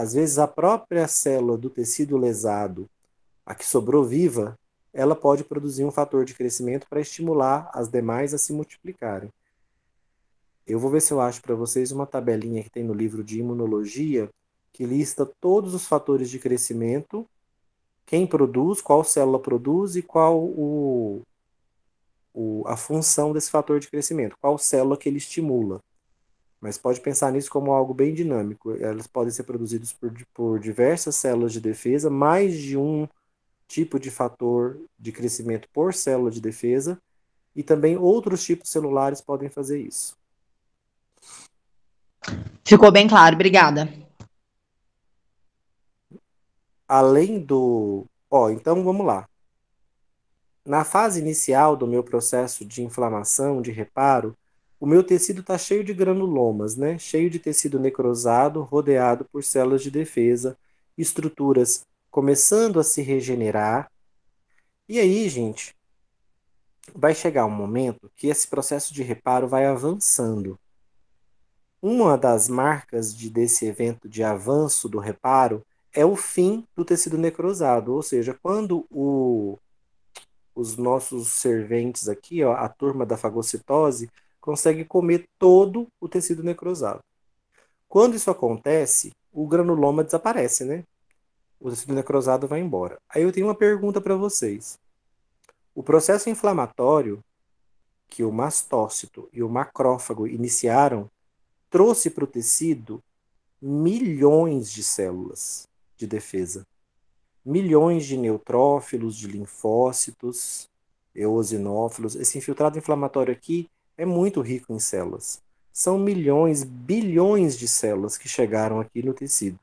Às vezes, a própria célula do tecido lesado, a que sobrou viva, ela pode produzir um fator de crescimento para estimular as demais a se multiplicarem. Eu vou ver se eu acho para vocês uma tabelinha que tem no livro de imunologia que lista todos os fatores de crescimento, quem produz, qual célula produz e qual o, o, a função desse fator de crescimento, qual célula que ele estimula. Mas pode pensar nisso como algo bem dinâmico. Elas podem ser produzidas por, por diversas células de defesa, mais de um tipo de fator de crescimento por célula de defesa, e também outros tipos celulares podem fazer isso. Ficou bem claro, obrigada. Além do. Ó, oh, então vamos lá. Na fase inicial do meu processo de inflamação, de reparo, o meu tecido está cheio de granulomas, né? cheio de tecido necrosado, rodeado por células de defesa, estruturas começando a se regenerar. E aí, gente, vai chegar um momento que esse processo de reparo vai avançando. Uma das marcas de, desse evento de avanço do reparo é o fim do tecido necrosado, ou seja, quando o, os nossos serventes aqui, ó, a turma da fagocitose, consegue comer todo o tecido necrosado. Quando isso acontece, o granuloma desaparece, né? O tecido necrosado vai embora. Aí eu tenho uma pergunta para vocês. O processo inflamatório que o mastócito e o macrófago iniciaram trouxe para o tecido milhões de células de defesa, milhões de neutrófilos, de linfócitos, eosinófilos. Esse infiltrado inflamatório aqui é muito rico em células. São milhões, bilhões de células que chegaram aqui no tecido.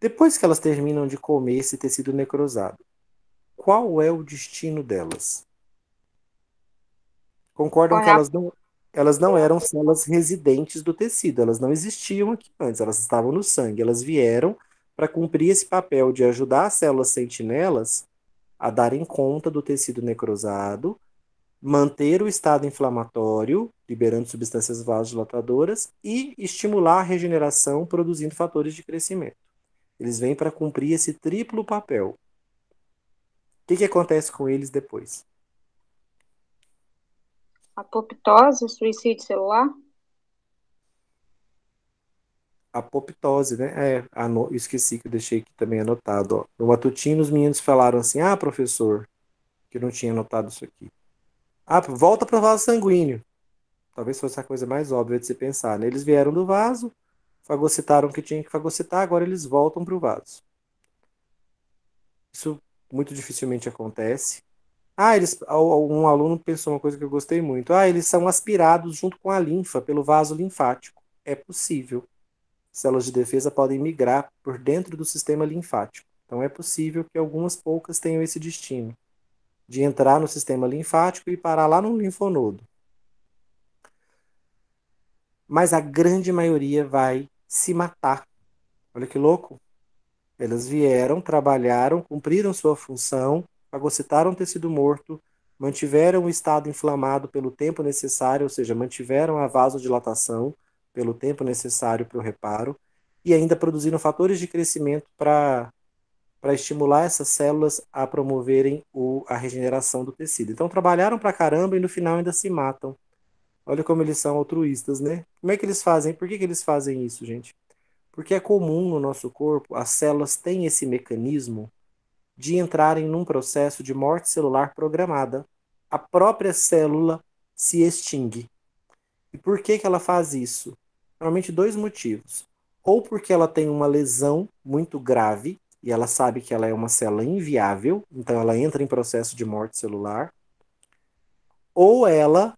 Depois que elas terminam de comer esse tecido necrosado, qual é o destino delas? Concordam que elas não, elas não eram células residentes do tecido, elas não existiam aqui antes, elas estavam no sangue, elas vieram para cumprir esse papel de ajudar as células sentinelas a darem conta do tecido necrosado manter o estado inflamatório, liberando substâncias vasodilatadoras, e estimular a regeneração, produzindo fatores de crescimento. Eles vêm para cumprir esse triplo papel. O que, que acontece com eles depois? Apoptose, suicídio celular? Apoptose, né? É, ano... esqueci que eu deixei aqui também anotado. Ó. No matutino, os meninos falaram assim: ah, professor, que eu não tinha anotado isso aqui. Ah, volta para o vaso sanguíneo. Talvez fosse a coisa mais óbvia de se pensar. Né? Eles vieram do vaso, fagocitaram o que tinha que fagocitar, agora eles voltam para o vaso. Isso muito dificilmente acontece. Ah, eles, um aluno pensou uma coisa que eu gostei muito. Ah, eles são aspirados junto com a linfa, pelo vaso linfático. É possível. Células de defesa podem migrar por dentro do sistema linfático. Então é possível que algumas poucas tenham esse destino de entrar no sistema linfático e parar lá no linfonodo. Mas a grande maioria vai se matar. Olha que louco. Elas vieram, trabalharam, cumpriram sua função, fagocitaram tecido morto, mantiveram o estado inflamado pelo tempo necessário, ou seja, mantiveram a vasodilatação pelo tempo necessário para o reparo, e ainda produziram fatores de crescimento para para estimular essas células a promoverem o, a regeneração do tecido. Então trabalharam para caramba e no final ainda se matam. Olha como eles são altruístas, né? Como é que eles fazem? Por que, que eles fazem isso, gente? Porque é comum no nosso corpo, as células têm esse mecanismo de entrarem num processo de morte celular programada. A própria célula se extingue. E por que, que ela faz isso? Normalmente dois motivos. Ou porque ela tem uma lesão muito grave, e ela sabe que ela é uma célula inviável, então ela entra em processo de morte celular, ou ela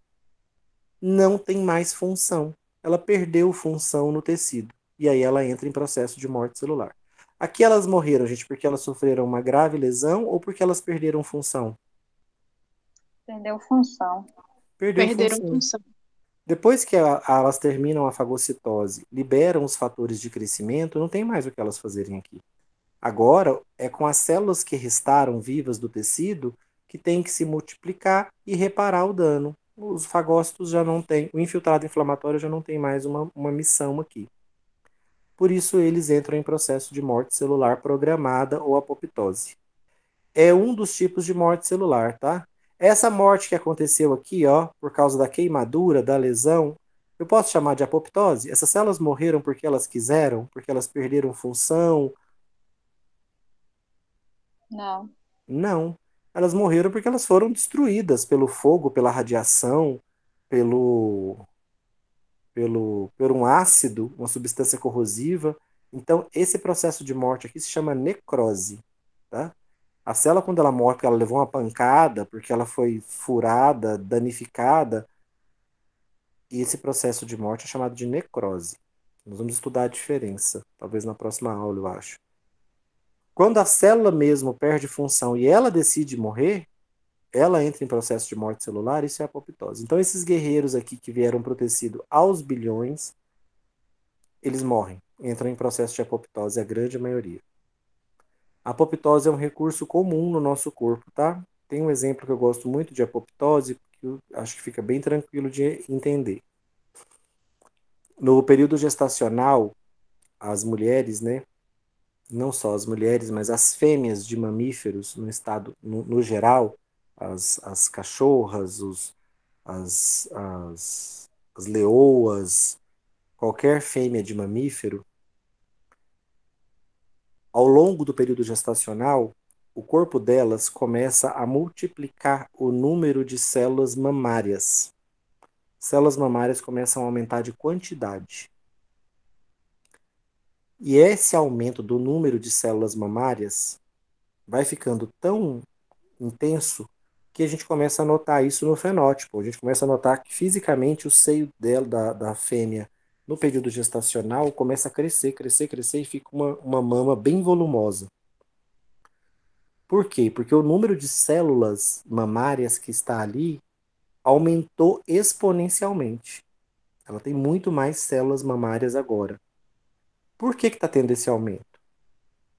não tem mais função, ela perdeu função no tecido, e aí ela entra em processo de morte celular. Aqui elas morreram, gente, porque elas sofreram uma grave lesão ou porque elas perderam função? Perdeu função. Perdeu Perderam função. função. Depois que a, elas terminam a fagocitose, liberam os fatores de crescimento, não tem mais o que elas fazerem aqui. Agora é com as células que restaram vivas do tecido que tem que se multiplicar e reparar o dano. Os fagócitos já não têm, o infiltrado inflamatório já não tem mais uma, uma missão aqui. Por isso, eles entram em processo de morte celular programada ou apoptose. É um dos tipos de morte celular, tá? Essa morte que aconteceu aqui, ó, por causa da queimadura, da lesão, eu posso chamar de apoptose? Essas células morreram porque elas quiseram, porque elas perderam função, não. Não. Elas morreram porque elas foram destruídas pelo fogo, pela radiação, pelo pelo por um ácido, uma substância corrosiva. Então, esse processo de morte aqui se chama necrose, tá? A célula quando ela morre, ela levou uma pancada, porque ela foi furada, danificada, e esse processo de morte é chamado de necrose. Nós vamos estudar a diferença, talvez na próxima aula, eu acho. Quando a célula mesmo perde função e ela decide morrer, ela entra em processo de morte celular, isso é apoptose. Então, esses guerreiros aqui que vieram protegido aos bilhões, eles morrem, entram em processo de apoptose, a grande maioria. A apoptose é um recurso comum no nosso corpo, tá? Tem um exemplo que eu gosto muito de apoptose, que eu acho que fica bem tranquilo de entender. No período gestacional, as mulheres, né, não só as mulheres, mas as fêmeas de mamíferos no estado, no, no geral, as, as cachorras, os, as, as, as leoas, qualquer fêmea de mamífero, ao longo do período gestacional, o corpo delas começa a multiplicar o número de células mamárias. Células mamárias começam a aumentar de quantidade. E esse aumento do número de células mamárias vai ficando tão intenso que a gente começa a notar isso no fenótipo. A gente começa a notar que fisicamente o seio dela, da, da fêmea, no período gestacional, começa a crescer, crescer, crescer e fica uma, uma mama bem volumosa. Por quê? Porque o número de células mamárias que está ali aumentou exponencialmente. Ela tem muito mais células mamárias agora. Por que está tendo esse aumento?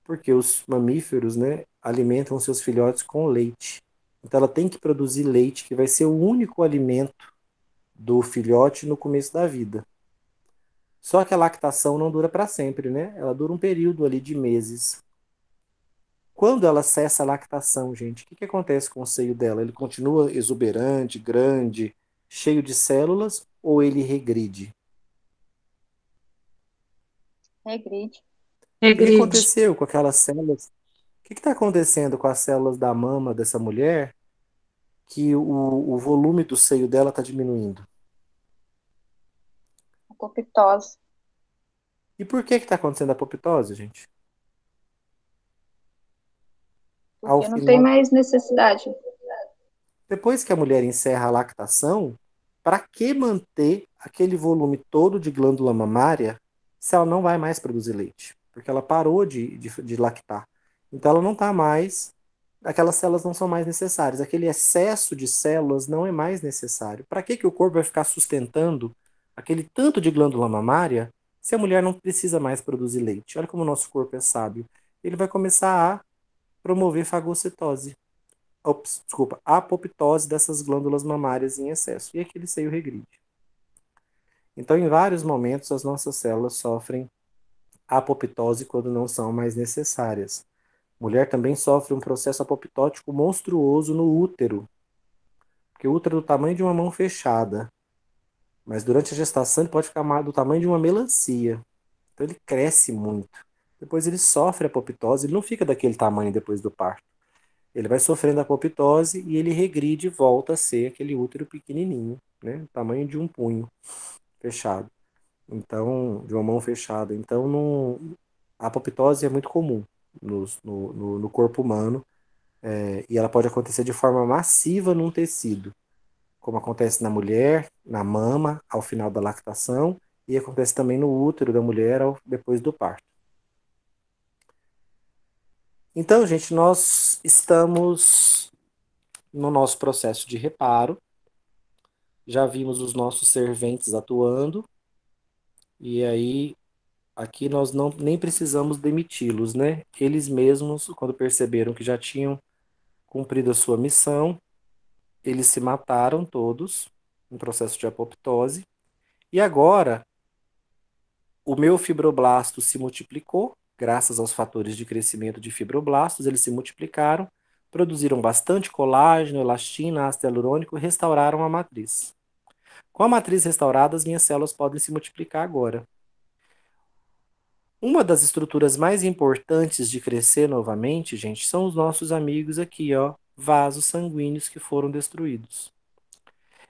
Porque os mamíferos né, alimentam seus filhotes com leite. Então ela tem que produzir leite, que vai ser o único alimento do filhote no começo da vida. Só que a lactação não dura para sempre, né? Ela dura um período ali de meses. Quando ela cessa a lactação, gente, o que, que acontece com o seio dela? Ele continua exuberante, grande, cheio de células ou ele regride? Regride. Regride. O que aconteceu com aquelas células? O que está acontecendo com as células da mama dessa mulher que o, o volume do seio dela está diminuindo? Apoptose. E por que está acontecendo a apoptose, gente? Porque Ao não tenho tem mais necessidade. Depois que a mulher encerra a lactação, para que manter aquele volume todo de glândula mamária se ela não vai mais produzir leite, porque ela parou de, de, de lactar. Então ela não está mais, aquelas células não são mais necessárias, aquele excesso de células não é mais necessário. Para que, que o corpo vai ficar sustentando aquele tanto de glândula mamária se a mulher não precisa mais produzir leite? Olha como o nosso corpo é sábio. Ele vai começar a promover fagocitose. Ops, desculpa, apoptose dessas glândulas mamárias em excesso. E aquele seio regride. Então, em vários momentos, as nossas células sofrem apoptose quando não são mais necessárias. Mulher também sofre um processo apoptótico monstruoso no útero, porque o útero é do tamanho de uma mão fechada, mas durante a gestação ele pode ficar do tamanho de uma melancia. Então ele cresce muito. Depois ele sofre apoptose, ele não fica daquele tamanho depois do parto. Ele vai sofrendo apoptose e ele regride e volta a ser aquele útero pequenininho, né? tamanho de um punho fechado. Então, de uma mão fechada. Então, não, a apoptose é muito comum no, no, no corpo humano é, e ela pode acontecer de forma massiva num tecido, como acontece na mulher, na mama, ao final da lactação e acontece também no útero da mulher ao, depois do parto. Então, gente, nós estamos no nosso processo de reparo já vimos os nossos serventes atuando, e aí aqui nós não, nem precisamos demiti-los, né? Eles mesmos, quando perceberam que já tinham cumprido a sua missão, eles se mataram todos, em processo de apoptose, e agora o meu fibroblasto se multiplicou, graças aos fatores de crescimento de fibroblastos, eles se multiplicaram, produziram bastante colágeno, elastina, ácido hialurônico e restauraram a matriz. Com a matriz restaurada, as minhas células podem se multiplicar agora. Uma das estruturas mais importantes de crescer novamente, gente, são os nossos amigos aqui, ó, vasos sanguíneos que foram destruídos.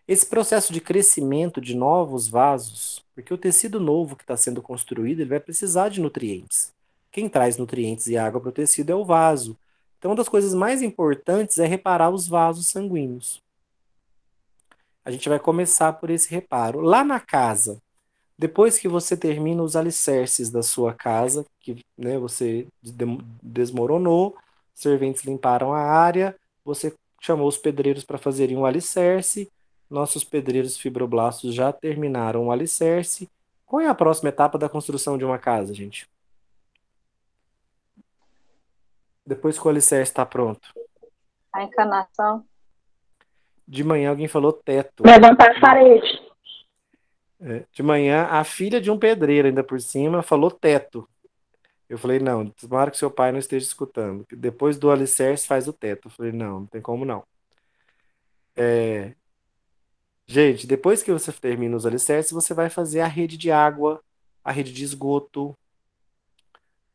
Esse processo de crescimento de novos vasos, porque o tecido novo que está sendo construído, ele vai precisar de nutrientes. Quem traz nutrientes e água para o tecido é o vaso. Então, uma das coisas mais importantes é reparar os vasos sanguíneos. A gente vai começar por esse reparo. Lá na casa, depois que você termina os alicerces da sua casa, que né, você desmoronou, serventes limparam a área, você chamou os pedreiros para fazerem um alicerce, nossos pedreiros fibroblastos já terminaram o alicerce. Qual é a próxima etapa da construção de uma casa, gente? Depois que o alicerce está pronto. A encanação? De manhã alguém falou teto. Levantar a parede. É, de manhã, a filha de um pedreiro, ainda por cima, falou teto. Eu falei, não, tomara que seu pai não esteja escutando. Depois do alicerce faz o teto. Eu falei, não, não tem como não. É... Gente, depois que você termina os alicerces, você vai fazer a rede de água, a rede de esgoto,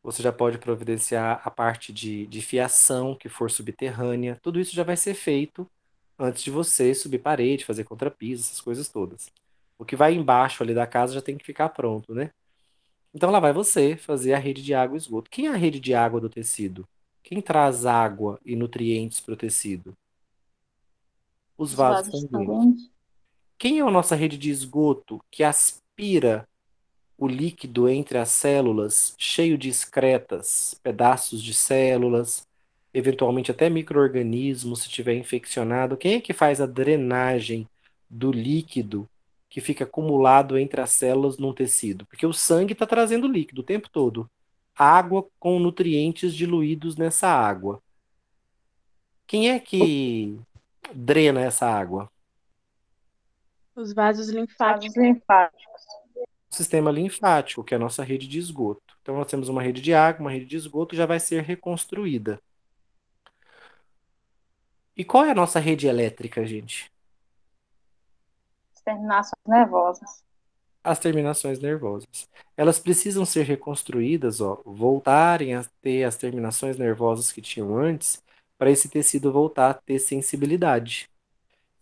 você já pode providenciar a parte de, de fiação, que for subterrânea. Tudo isso já vai ser feito antes de você subir parede, fazer contrapiso, essas coisas todas. O que vai embaixo ali da casa já tem que ficar pronto, né? Então lá vai você fazer a rede de água e esgoto. Quem é a rede de água do tecido? Quem traz água e nutrientes para o tecido? Os, Os vasos, vasos sanguíneos. Quem é a nossa rede de esgoto que aspira o líquido entre as células, cheio de excretas, pedaços de células, eventualmente até microorganismos, se estiver infeccionado. Quem é que faz a drenagem do líquido que fica acumulado entre as células num tecido? Porque o sangue está trazendo líquido o tempo todo. Água com nutrientes diluídos nessa água. Quem é que drena essa água? Os vasos linfáticos. Os linfáticos sistema linfático, que é a nossa rede de esgoto. Então, nós temos uma rede de água, uma rede de esgoto, já vai ser reconstruída. E qual é a nossa rede elétrica, gente? As terminações nervosas. As terminações nervosas. Elas precisam ser reconstruídas, ó, voltarem a ter as terminações nervosas que tinham antes, para esse tecido voltar a ter sensibilidade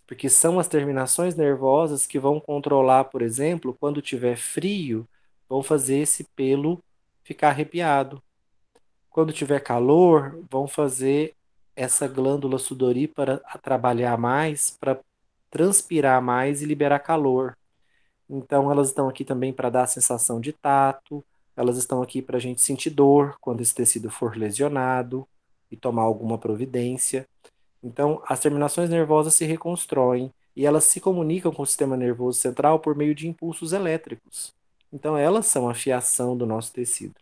porque são as terminações nervosas que vão controlar, por exemplo, quando tiver frio, vão fazer esse pelo ficar arrepiado. Quando tiver calor, vão fazer essa glândula sudorípara trabalhar mais para transpirar mais e liberar calor. Então, elas estão aqui também para dar a sensação de tato, elas estão aqui para a gente sentir dor quando esse tecido for lesionado e tomar alguma providência. Então, as terminações nervosas se reconstroem e elas se comunicam com o sistema nervoso central por meio de impulsos elétricos. Então, elas são a fiação do nosso tecido.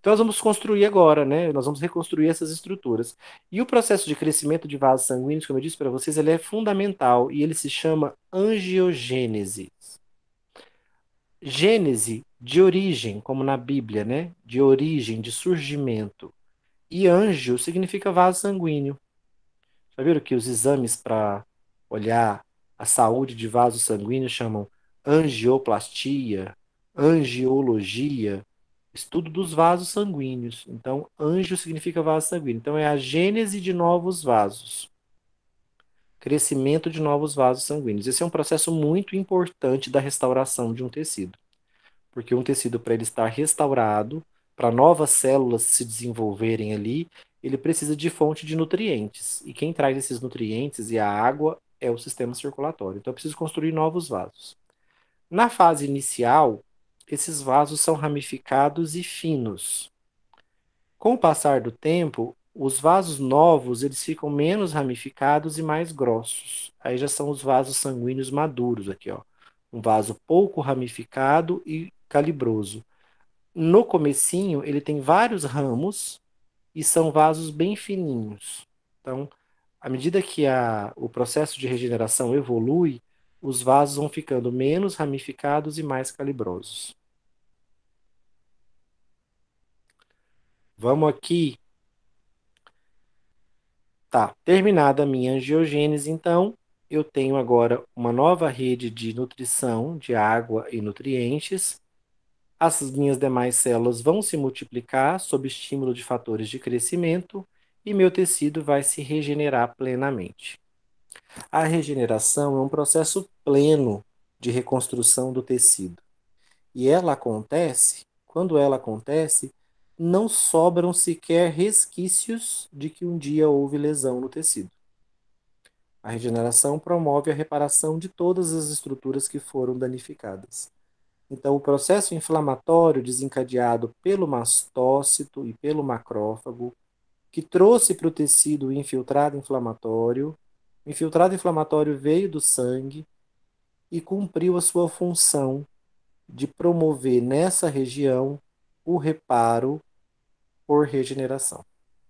Então, nós vamos construir agora, né? Nós vamos reconstruir essas estruturas. E o processo de crescimento de vasos sanguíneos, como eu disse para vocês, ele é fundamental e ele se chama angiogênese. Gênese de origem, como na Bíblia, né? De origem, de surgimento. E anjo significa vaso sanguíneo. Já viram que os exames para olhar a saúde de vaso sanguíneo chamam angioplastia, angiologia, estudo dos vasos sanguíneos. Então, anjo significa vaso sanguíneo. Então, é a gênese de novos vasos. Crescimento de novos vasos sanguíneos. Esse é um processo muito importante da restauração de um tecido. Porque um tecido, para ele estar restaurado, para novas células se desenvolverem ali, ele precisa de fonte de nutrientes. E quem traz esses nutrientes e a água é o sistema circulatório. Então, eu preciso construir novos vasos. Na fase inicial, esses vasos são ramificados e finos. Com o passar do tempo, os vasos novos eles ficam menos ramificados e mais grossos. Aí já são os vasos sanguíneos maduros aqui, ó. Um vaso pouco ramificado e calibroso. No comecinho, ele tem vários ramos e são vasos bem fininhos. Então, à medida que a, o processo de regeneração evolui, os vasos vão ficando menos ramificados e mais calibrosos. Vamos aqui. Tá, terminada a minha angiogênese, então, eu tenho agora uma nova rede de nutrição de água e nutrientes as minhas demais células vão se multiplicar sob estímulo de fatores de crescimento e meu tecido vai se regenerar plenamente. A regeneração é um processo pleno de reconstrução do tecido. E ela acontece, quando ela acontece, não sobram sequer resquícios de que um dia houve lesão no tecido. A regeneração promove a reparação de todas as estruturas que foram danificadas. Então, o processo inflamatório desencadeado pelo mastócito e pelo macrófago, que trouxe para o tecido o infiltrado inflamatório, o infiltrado inflamatório veio do sangue e cumpriu a sua função de promover nessa região o reparo por regeneração.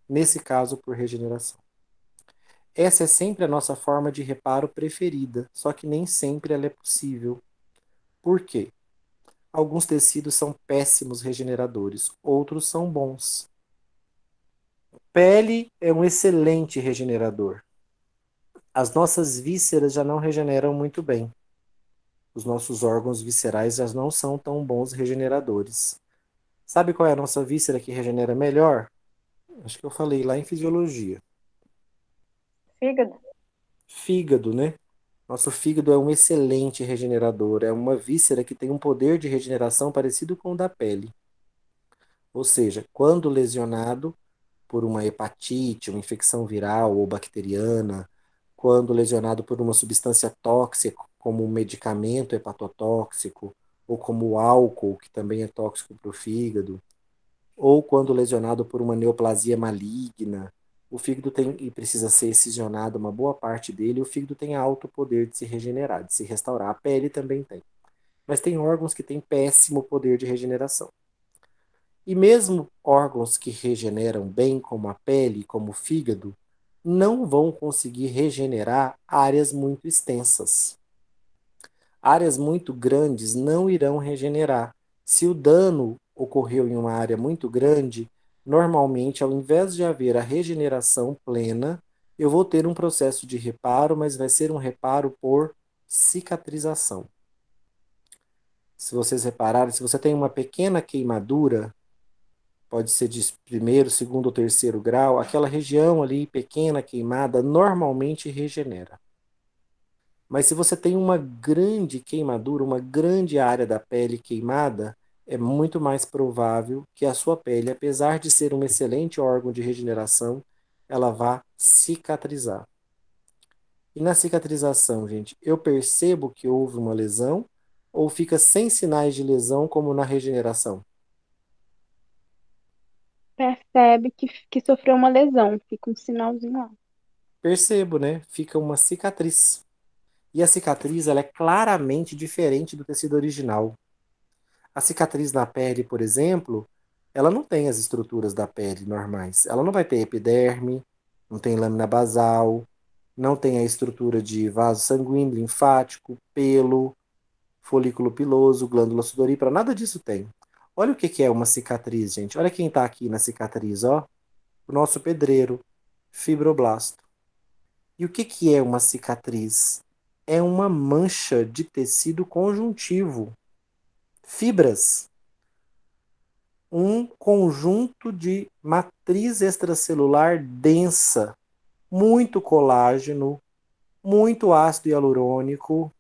Nesse caso, por regeneração. Essa é sempre a nossa forma de reparo preferida, só que nem sempre ela é possível. Por quê? Alguns tecidos são péssimos regeneradores, outros são bons. Pele é um excelente regenerador. As nossas vísceras já não regeneram muito bem. Os nossos órgãos viscerais já não são tão bons regeneradores. Sabe qual é a nossa víscera que regenera melhor? Acho que eu falei lá em fisiologia. Fígado. Fígado, né? Nosso fígado é um excelente regenerador, é uma víscera que tem um poder de regeneração parecido com o da pele. Ou seja, quando lesionado por uma hepatite, uma infecção viral ou bacteriana, quando lesionado por uma substância tóxica, como um medicamento hepatotóxico, ou como o álcool, que também é tóxico para o fígado, ou quando lesionado por uma neoplasia maligna, o fígado tem e precisa ser excisionado uma boa parte dele, o fígado tem alto poder de se regenerar, de se restaurar. A pele também tem. Mas tem órgãos que têm péssimo poder de regeneração. E mesmo órgãos que regeneram bem, como a pele, como o fígado, não vão conseguir regenerar áreas muito extensas. Áreas muito grandes não irão regenerar. Se o dano ocorreu em uma área muito grande, Normalmente, ao invés de haver a regeneração plena, eu vou ter um processo de reparo, mas vai ser um reparo por cicatrização. Se vocês repararem, se você tem uma pequena queimadura, pode ser de primeiro, segundo ou terceiro grau, aquela região ali pequena queimada normalmente regenera. Mas se você tem uma grande queimadura, uma grande área da pele queimada, é muito mais provável que a sua pele, apesar de ser um excelente órgão de regeneração, ela vá cicatrizar. E na cicatrização, gente, eu percebo que houve uma lesão ou fica sem sinais de lesão, como na regeneração? Percebe que, que sofreu uma lesão, fica um sinalzinho lá. Percebo, né? Fica uma cicatriz. E a cicatriz ela é claramente diferente do tecido original. A cicatriz na pele, por exemplo, ela não tem as estruturas da pele normais. Ela não vai ter epiderme, não tem lâmina basal, não tem a estrutura de vaso sanguíneo, linfático, pelo, folículo piloso, glândula sudorípara, nada disso tem. Olha o que, é uma cicatriz, gente. Olha quem está aqui na cicatriz, ó. O nosso pedreiro, fibroblasto. E o que é uma cicatriz? É uma mancha de tecido conjuntivo Fibras, um conjunto de matriz extracelular densa, muito colágeno, muito ácido hialurônico,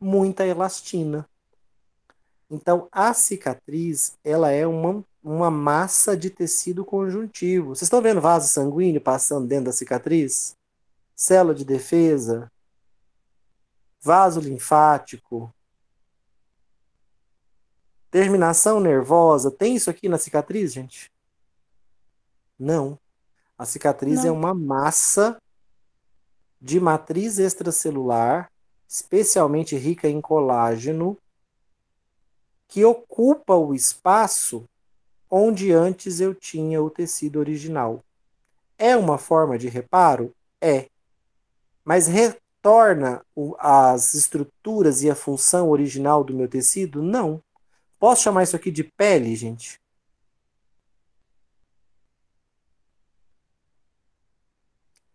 muita elastina. Então, a cicatriz, ela é uma, uma massa de tecido conjuntivo. Vocês estão vendo vaso sanguíneo passando dentro da cicatriz? Célula de defesa? Vaso linfático? Terminação nervosa, tem isso aqui na cicatriz, gente? Não. A cicatriz é Não. é uma massa de matriz extracelular, especialmente rica em colágeno, que ocupa o espaço onde antes eu tinha o tecido original. É uma forma de reparo? É. Mas retorna as estruturas e a função original do meu tecido? Não. Posso chamar isso aqui de pele, gente?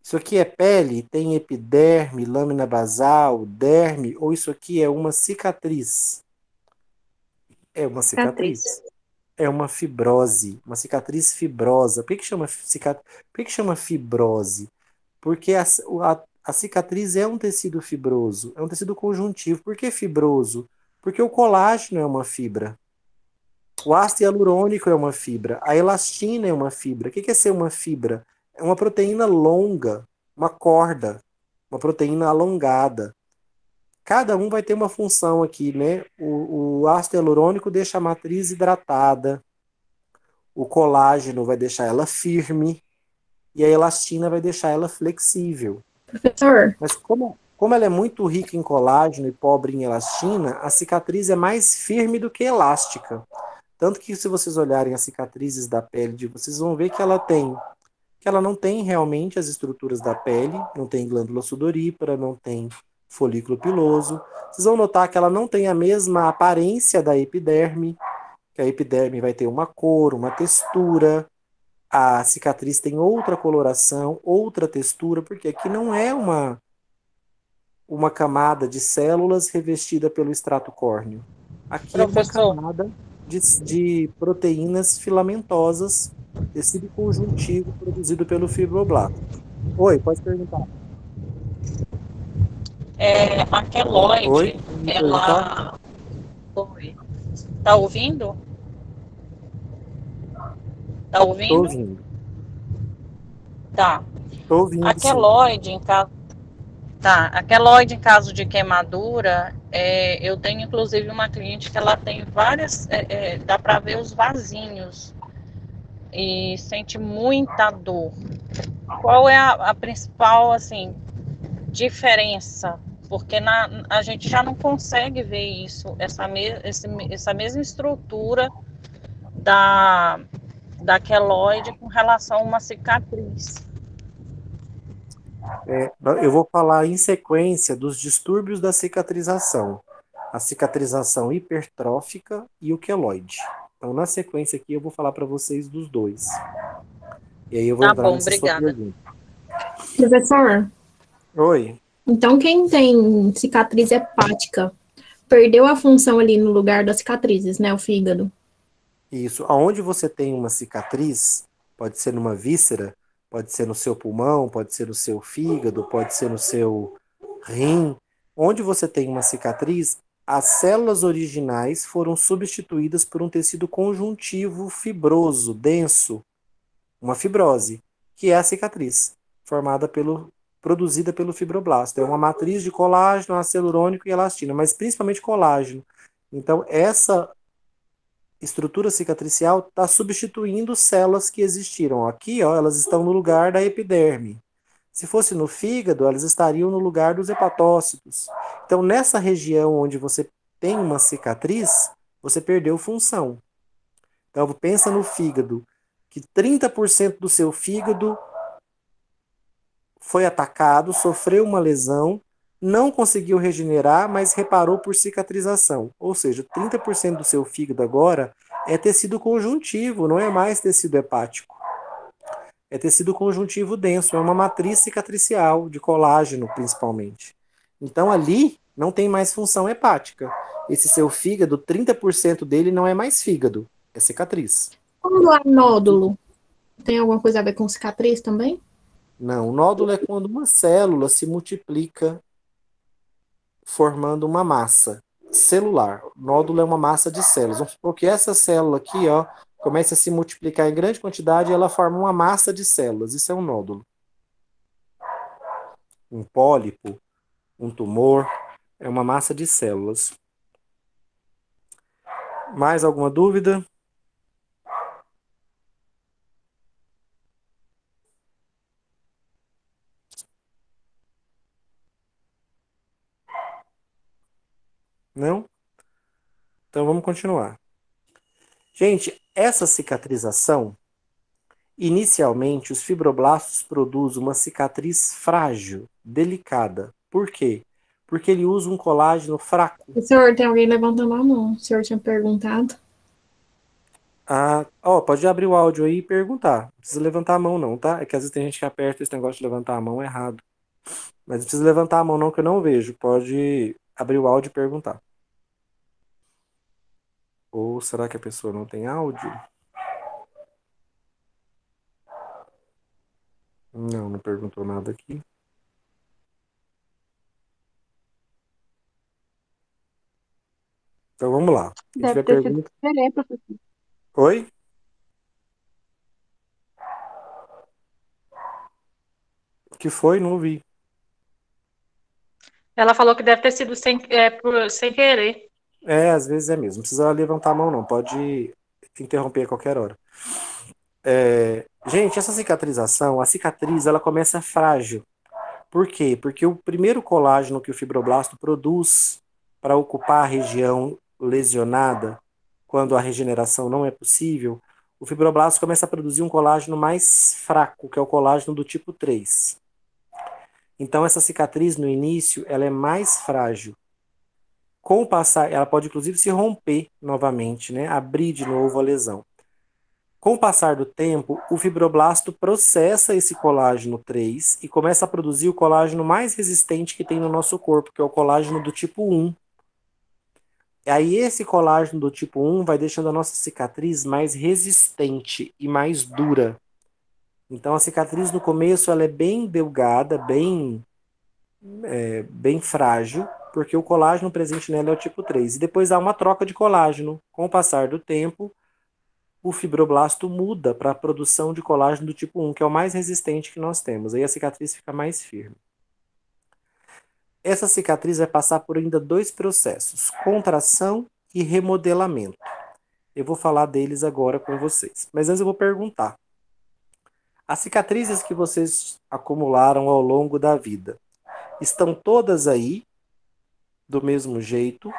Isso aqui é pele, tem epiderme, lâmina basal, derme, ou isso aqui é uma cicatriz? É uma cicatriz. cicatriz. É uma fibrose, uma cicatriz fibrosa. Por que, que chama, cicat... Por que que chama fibrose? Porque a, a, a cicatriz é um tecido fibroso, é um tecido conjuntivo. Por que fibroso? Porque o colágeno é uma fibra. O ácido hialurônico é uma fibra. A elastina é uma fibra. O que é ser uma fibra? É uma proteína longa, uma corda, uma proteína alongada. Cada um vai ter uma função aqui, né? O, o ácido hialurônico deixa a matriz hidratada. O colágeno vai deixar ela firme. E a elastina vai deixar ela flexível. Professor. Mas como, como ela é muito rica em colágeno e pobre em elastina, a cicatriz é mais firme do que elástica. Tanto que se vocês olharem as cicatrizes da pele de vocês vão ver que ela tem que ela não tem realmente as estruturas da pele, não tem glândula sudorípara, não tem folículo piloso. Vocês vão notar que ela não tem a mesma aparência da epiderme, que a epiderme vai ter uma cor, uma textura, a cicatriz tem outra coloração, outra textura, porque aqui não é uma uma camada de células revestida pelo extrato córneo. Aqui Professor. é uma camada de, de proteínas filamentosas, tecido conjuntivo produzido pelo fibroblasto. Oi, pode perguntar. É, a queloide, Oi, ela... Oi. Tá ouvindo? Tá ouvindo? Tô ouvindo. Tá. Tô ouvindo. A queloide, em caso Tá, a queloide em caso de queimadura, é, eu tenho inclusive uma cliente que ela tem várias, é, é, dá para ver os vasinhos e sente muita dor. Qual é a, a principal, assim, diferença? Porque na, a gente já não consegue ver isso, essa, me, esse, essa mesma estrutura da, da queloide com relação a uma cicatriz. É, eu vou falar em sequência dos distúrbios da cicatrização, a cicatrização hipertrófica e o queloide. Então, na sequência aqui, eu vou falar para vocês dos dois. E aí eu vou tá entrar bom, nessa obrigada. sua pergunta. Professor. Oi. Então, quem tem cicatriz hepática perdeu a função ali no lugar das cicatrizes, né? O fígado. Isso. Aonde você tem uma cicatriz, pode ser numa víscera, Pode ser no seu pulmão, pode ser no seu fígado, pode ser no seu rim. Onde você tem uma cicatriz, as células originais foram substituídas por um tecido conjuntivo fibroso, denso, uma fibrose, que é a cicatriz, formada pelo produzida pelo fibroblasto. É uma matriz de colágeno, ácido e elastina, mas principalmente colágeno. Então, essa estrutura cicatricial está substituindo células que existiram. Aqui, ó, elas estão no lugar da epiderme. Se fosse no fígado, elas estariam no lugar dos hepatócitos. Então, nessa região onde você tem uma cicatriz, você perdeu função. Então, pensa no fígado, que 30% do seu fígado foi atacado, sofreu uma lesão, não conseguiu regenerar, mas reparou por cicatrização. Ou seja, 30% do seu fígado agora é tecido conjuntivo, não é mais tecido hepático. É tecido conjuntivo denso, é uma matriz cicatricial de colágeno, principalmente. Então ali não tem mais função hepática. Esse seu fígado, 30% dele não é mais fígado, é cicatriz. Quando há é nódulo, tem alguma coisa a ver com cicatriz também? Não, o nódulo é quando uma célula se multiplica formando uma massa celular. O nódulo é uma massa de células. Porque que essa célula aqui, ó, começa a se multiplicar em grande quantidade e ela forma uma massa de células. Isso é um nódulo. Um pólipo, um tumor, é uma massa de células. Mais alguma dúvida? Não? Então vamos continuar. Gente, essa cicatrização, inicialmente os fibroblastos produzem uma cicatriz frágil, delicada. Por quê? Porque ele usa um colágeno fraco. O senhor tem alguém levantando a mão? O senhor tinha perguntado? Ah, ó, pode abrir o áudio aí e perguntar. Não precisa levantar a mão, não, tá? É que às vezes tem gente que aperta esse negócio de levantar a mão errado. Mas não precisa levantar a mão, não, que eu não vejo. Pode abrir o áudio e perguntar. Ou será que a pessoa não tem áudio? Não, não perguntou nada aqui. Então vamos lá. Deve ter pergunta... sido querer, professor. Oi? Que foi? Não ouvi. Ela falou que deve ter sido sem, é, por, sem querer. É, às vezes é mesmo. Não precisa levantar a mão, não. Pode interromper a qualquer hora. É... Gente, essa cicatrização, a cicatriz, ela começa frágil. Por quê? Porque o primeiro colágeno que o fibroblasto produz para ocupar a região lesionada, quando a regeneração não é possível, o fibroblasto começa a produzir um colágeno mais fraco, que é o colágeno do tipo 3. Então, essa cicatriz no início, ela é mais frágil com o passar, ela pode inclusive se romper novamente, né? abrir de novo a lesão. Com o passar do tempo, o fibroblasto processa esse colágeno 3 e começa a produzir o colágeno mais resistente que tem no nosso corpo, que é o colágeno do tipo 1. E aí esse colágeno do tipo 1 vai deixando a nossa cicatriz mais resistente e mais dura. Então a cicatriz no começo ela é bem delgada, bem, é, bem frágil, porque o colágeno presente nela é o tipo 3. E depois há uma troca de colágeno. Com o passar do tempo, o fibroblasto muda para a produção de colágeno do tipo 1, que é o mais resistente que nós temos. Aí a cicatriz fica mais firme. Essa cicatriz vai passar por ainda dois processos: contração e remodelamento. Eu vou falar deles agora com vocês. Mas antes eu vou perguntar: as cicatrizes que vocês acumularam ao longo da vida estão todas aí do mesmo jeito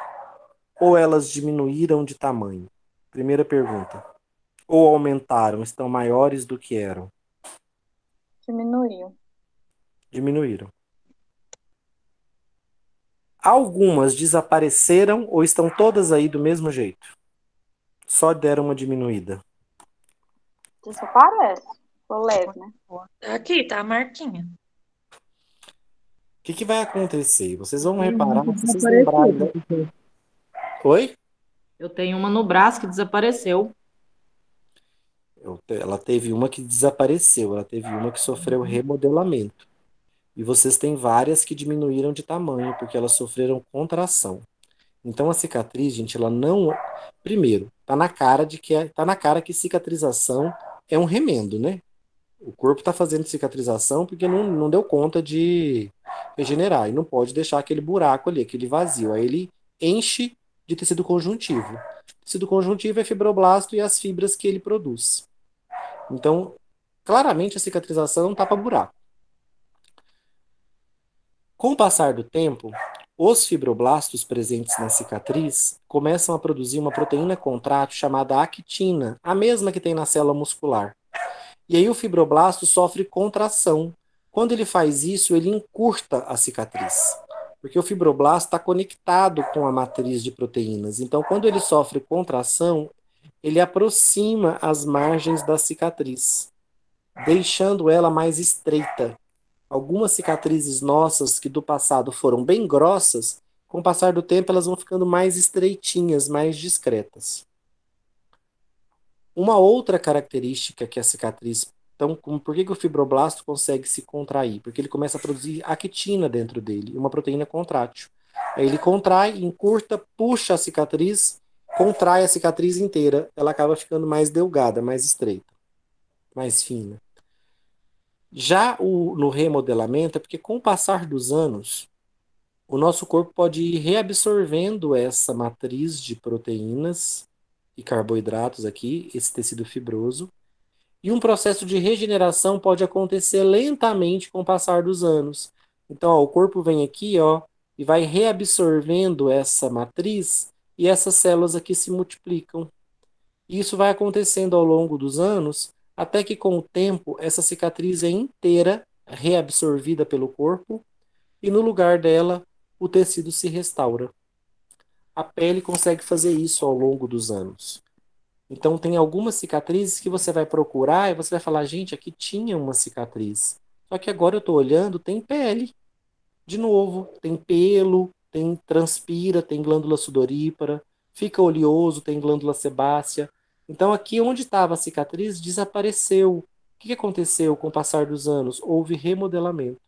ou elas diminuíram de tamanho? Primeira pergunta. Ou aumentaram, estão maiores do que eram? Diminuiu. Diminuíram. Algumas desapareceram ou estão todas aí do mesmo jeito? Só deram uma diminuída. Desaparece. Ficou leve, né? Aqui, tá a marquinha que, que vai acontecer? Vocês vão reparar, vocês Oi? Eu tenho uma no braço que desapareceu. Eu, ela teve uma que desapareceu, ela teve uma que sofreu remodelamento. E vocês têm várias que diminuíram de tamanho, porque elas sofreram contração. Então a cicatriz, gente, ela não. Primeiro, tá na cara de que é... tá na cara que cicatrização é um remendo, né? O corpo está fazendo cicatrização porque não, não deu conta de regenerar e não pode deixar aquele buraco ali, aquele vazio. Aí ele enche de tecido conjuntivo. tecido conjuntivo é fibroblasto e as fibras que ele produz. Então, claramente a cicatrização tapa tá buraco. Com o passar do tempo, os fibroblastos presentes na cicatriz começam a produzir uma proteína contrátil chamada actina, a mesma que tem na célula muscular. E aí o fibroblasto sofre contração. Quando ele faz isso, ele encurta a cicatriz, porque o fibroblasto está conectado com a matriz de proteínas. Então, quando ele sofre contração, ele aproxima as margens da cicatriz, deixando ela mais estreita. Algumas cicatrizes nossas que do passado foram bem grossas, com o passar do tempo elas vão ficando mais estreitinhas, mais discretas. Uma outra característica que a cicatriz. Então, como, por que, que o fibroblasto consegue se contrair? Porque ele começa a produzir actina dentro dele, uma proteína contrátil. Aí ele contrai, encurta, puxa a cicatriz, contrai a cicatriz inteira. Ela acaba ficando mais delgada, mais estreita, mais fina. Já o, no remodelamento, é porque com o passar dos anos, o nosso corpo pode ir reabsorvendo essa matriz de proteínas e carboidratos aqui, esse tecido fibroso. E um processo de regeneração pode acontecer lentamente com o passar dos anos. Então, ó, o corpo vem aqui, ó, e vai reabsorvendo essa matriz e essas células aqui se multiplicam. E isso vai acontecendo ao longo dos anos, até que com o tempo essa cicatriz é inteira reabsorvida pelo corpo e no lugar dela o tecido se restaura a pele consegue fazer isso ao longo dos anos. Então tem algumas cicatrizes que você vai procurar e você vai falar, gente, aqui tinha uma cicatriz. Só que agora eu estou olhando, tem pele. De novo, tem pelo, tem transpira, tem glândula sudorípara, fica oleoso, tem glândula sebácea. Então aqui onde estava a cicatriz desapareceu. O que aconteceu com o passar dos anos? Houve remodelamento.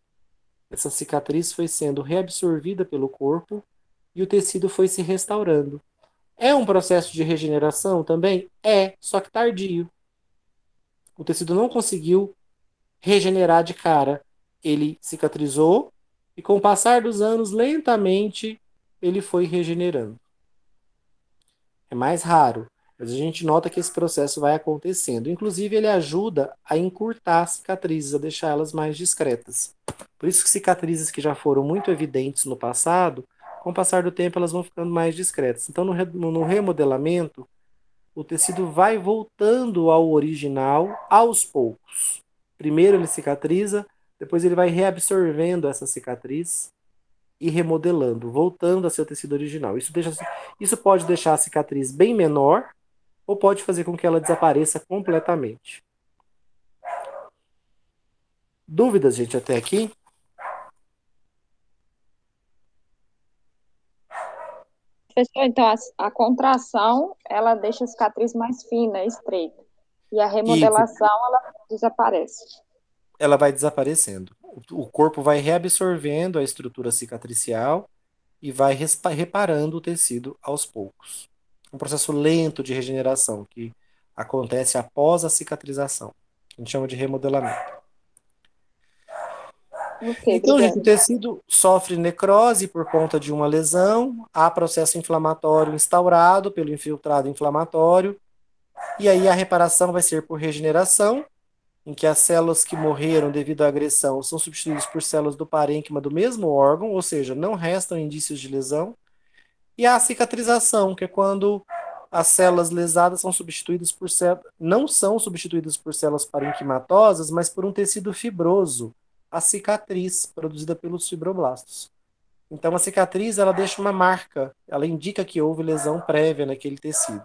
Essa cicatriz foi sendo reabsorvida pelo corpo e o tecido foi se restaurando. É um processo de regeneração também? É, só que tardio. O tecido não conseguiu regenerar de cara. Ele cicatrizou e, com o passar dos anos, lentamente ele foi regenerando. É mais raro, mas a gente nota que esse processo vai acontecendo. Inclusive, ele ajuda a encurtar cicatrizes, a deixá-las mais discretas. Por isso que cicatrizes que já foram muito evidentes no passado com o passar do tempo elas vão ficando mais discretas. Então, no, remodelamento, o tecido vai voltando ao original aos poucos. Primeiro ele cicatriza, depois ele vai reabsorvendo essa cicatriz e remodelando, voltando a seu tecido original. Isso, deixa, isso pode deixar a cicatriz bem menor ou pode fazer com que ela desapareça completamente. Dúvidas, gente, até aqui? então a, a, contração ela deixa a cicatriz mais fina, estreita. E a remodelação e... ela desaparece. Ela vai desaparecendo. o corpo vai reabsorvendo a estrutura cicatricial e vai reparando o tecido aos poucos. Um processo lento de regeneração que acontece após a cicatrização. A gente chama de remodelamento. Okay, então, gente, o tecido sofre necrose por conta de uma lesão, há processo inflamatório instaurado pelo infiltrado inflamatório, e aí a reparação vai ser por regeneração, em que as células que morreram devido à agressão são substituídas por células do parênquima do mesmo órgão, ou seja, não restam indícios de lesão. E a cicatrização, que é quando as células lesadas são substituídas por células, não são substituídas por células parenquimatosas, mas por um tecido fibroso, a cicatriz produzida pelos fibroblastos. Então, a cicatriz ela deixa uma marca, ela indica que houve lesão prévia naquele tecido.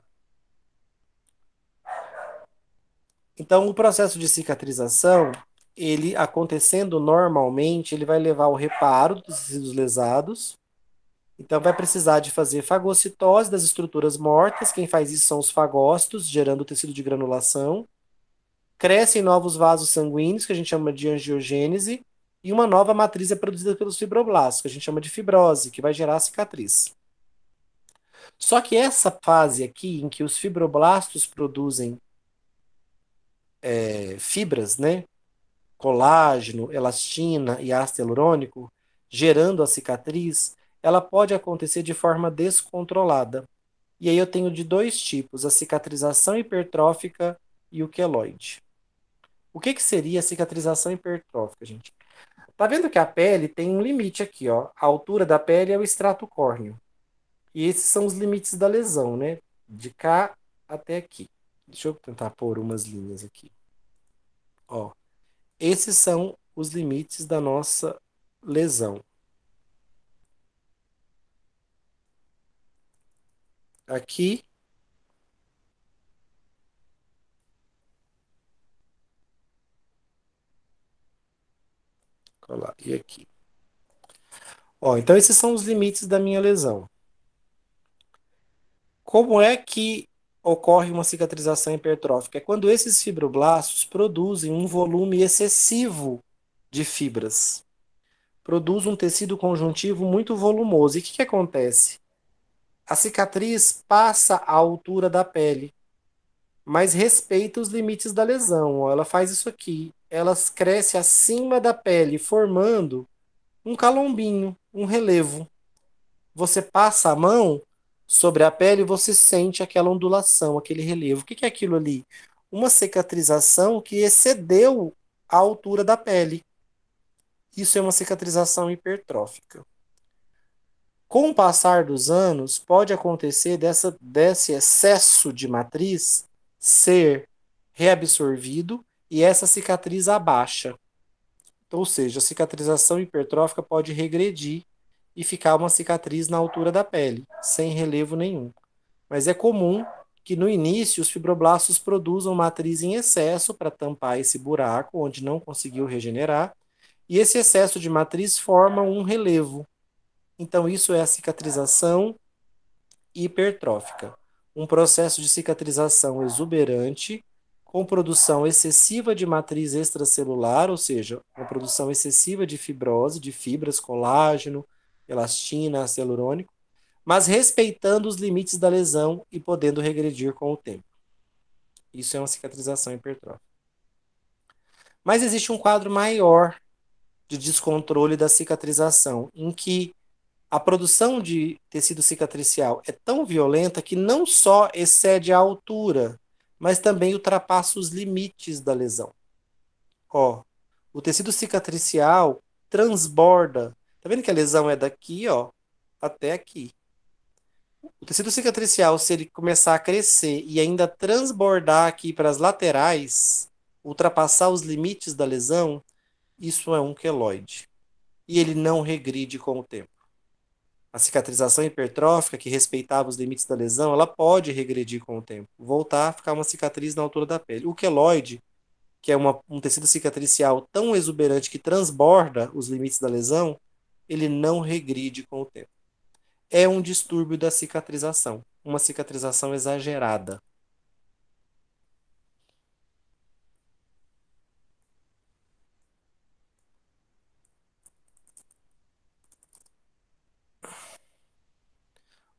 Então, o processo de cicatrização, ele acontecendo normalmente, ele vai levar ao reparo dos tecidos lesados. Então, vai precisar de fazer fagocitose das estruturas mortas. Quem faz isso são os fagócitos, gerando tecido de granulação crescem novos vasos sanguíneos, que a gente chama de angiogênese, e uma nova matriz é produzida pelos fibroblastos, que a gente chama de fibrose, que vai gerar a cicatriz. Só que essa fase aqui, em que os fibroblastos produzem é, fibras, né? colágeno, elastina e ácido hialurônico, gerando a cicatriz, ela pode acontecer de forma descontrolada. E aí eu tenho de dois tipos, a cicatrização hipertrófica e o queloide. O que, que seria cicatrização hipertrófica, gente? Tá vendo que a pele tem um limite aqui, ó. A altura da pele é o extrato córneo. E esses são os limites da lesão, né? De cá até aqui. Deixa eu tentar pôr umas linhas aqui. Ó. Esses são os limites da nossa lesão. Aqui para lá e aqui. Ó, então esses são os limites da minha lesão. Como é que ocorre uma cicatrização hipertrófica? É quando esses fibroblastos produzem um volume excessivo de fibras. Produz um tecido conjuntivo muito volumoso. E o que, que acontece? A cicatriz passa a altura da pele, mas respeita os limites da lesão. Ela faz isso aqui elas crescem acima da pele, formando um calombinho, um relevo. Você passa a mão sobre a pele e você sente aquela ondulação, aquele relevo. O que é aquilo ali? Uma cicatrização que excedeu a altura da pele. Isso é uma cicatrização hipertrófica. Com o passar dos anos, pode acontecer dessa, desse excesso de matriz ser reabsorvido e essa cicatriz abaixa. ou seja, a cicatrização hipertrófica pode regredir e ficar uma cicatriz na altura da pele, sem relevo nenhum. Mas é comum que no início os fibroblastos produzam matriz em excesso para tampar esse buraco onde não conseguiu regenerar, e esse excesso de matriz forma um relevo. Então, isso é a cicatrização hipertrófica, um processo de cicatrização exuberante com produção excessiva de matriz extracelular, ou seja, uma produção excessiva de fibrose, de fibras, colágeno, elastina, ácido mas respeitando os limites da lesão e podendo regredir com o tempo. Isso é uma cicatrização hipertrófica. Mas existe um quadro maior de descontrole da cicatrização, em que a produção de tecido cicatricial é tão violenta que não só excede a altura mas também ultrapassa os limites da lesão. Ó, o tecido cicatricial transborda. Tá vendo que a lesão é daqui, ó, até aqui. O tecido cicatricial, se ele começar a crescer e ainda transbordar aqui para as laterais, ultrapassar os limites da lesão, isso é um queloide. E ele não regride com o tempo. A cicatrização hipertrófica, que respeitava os limites da lesão, ela pode regredir com o tempo, voltar a ficar uma cicatriz na altura da pele. O queloide, que é uma, um tecido cicatricial tão exuberante que transborda os limites da lesão, ele não regride com o tempo. É um distúrbio da cicatrização, uma cicatrização exagerada.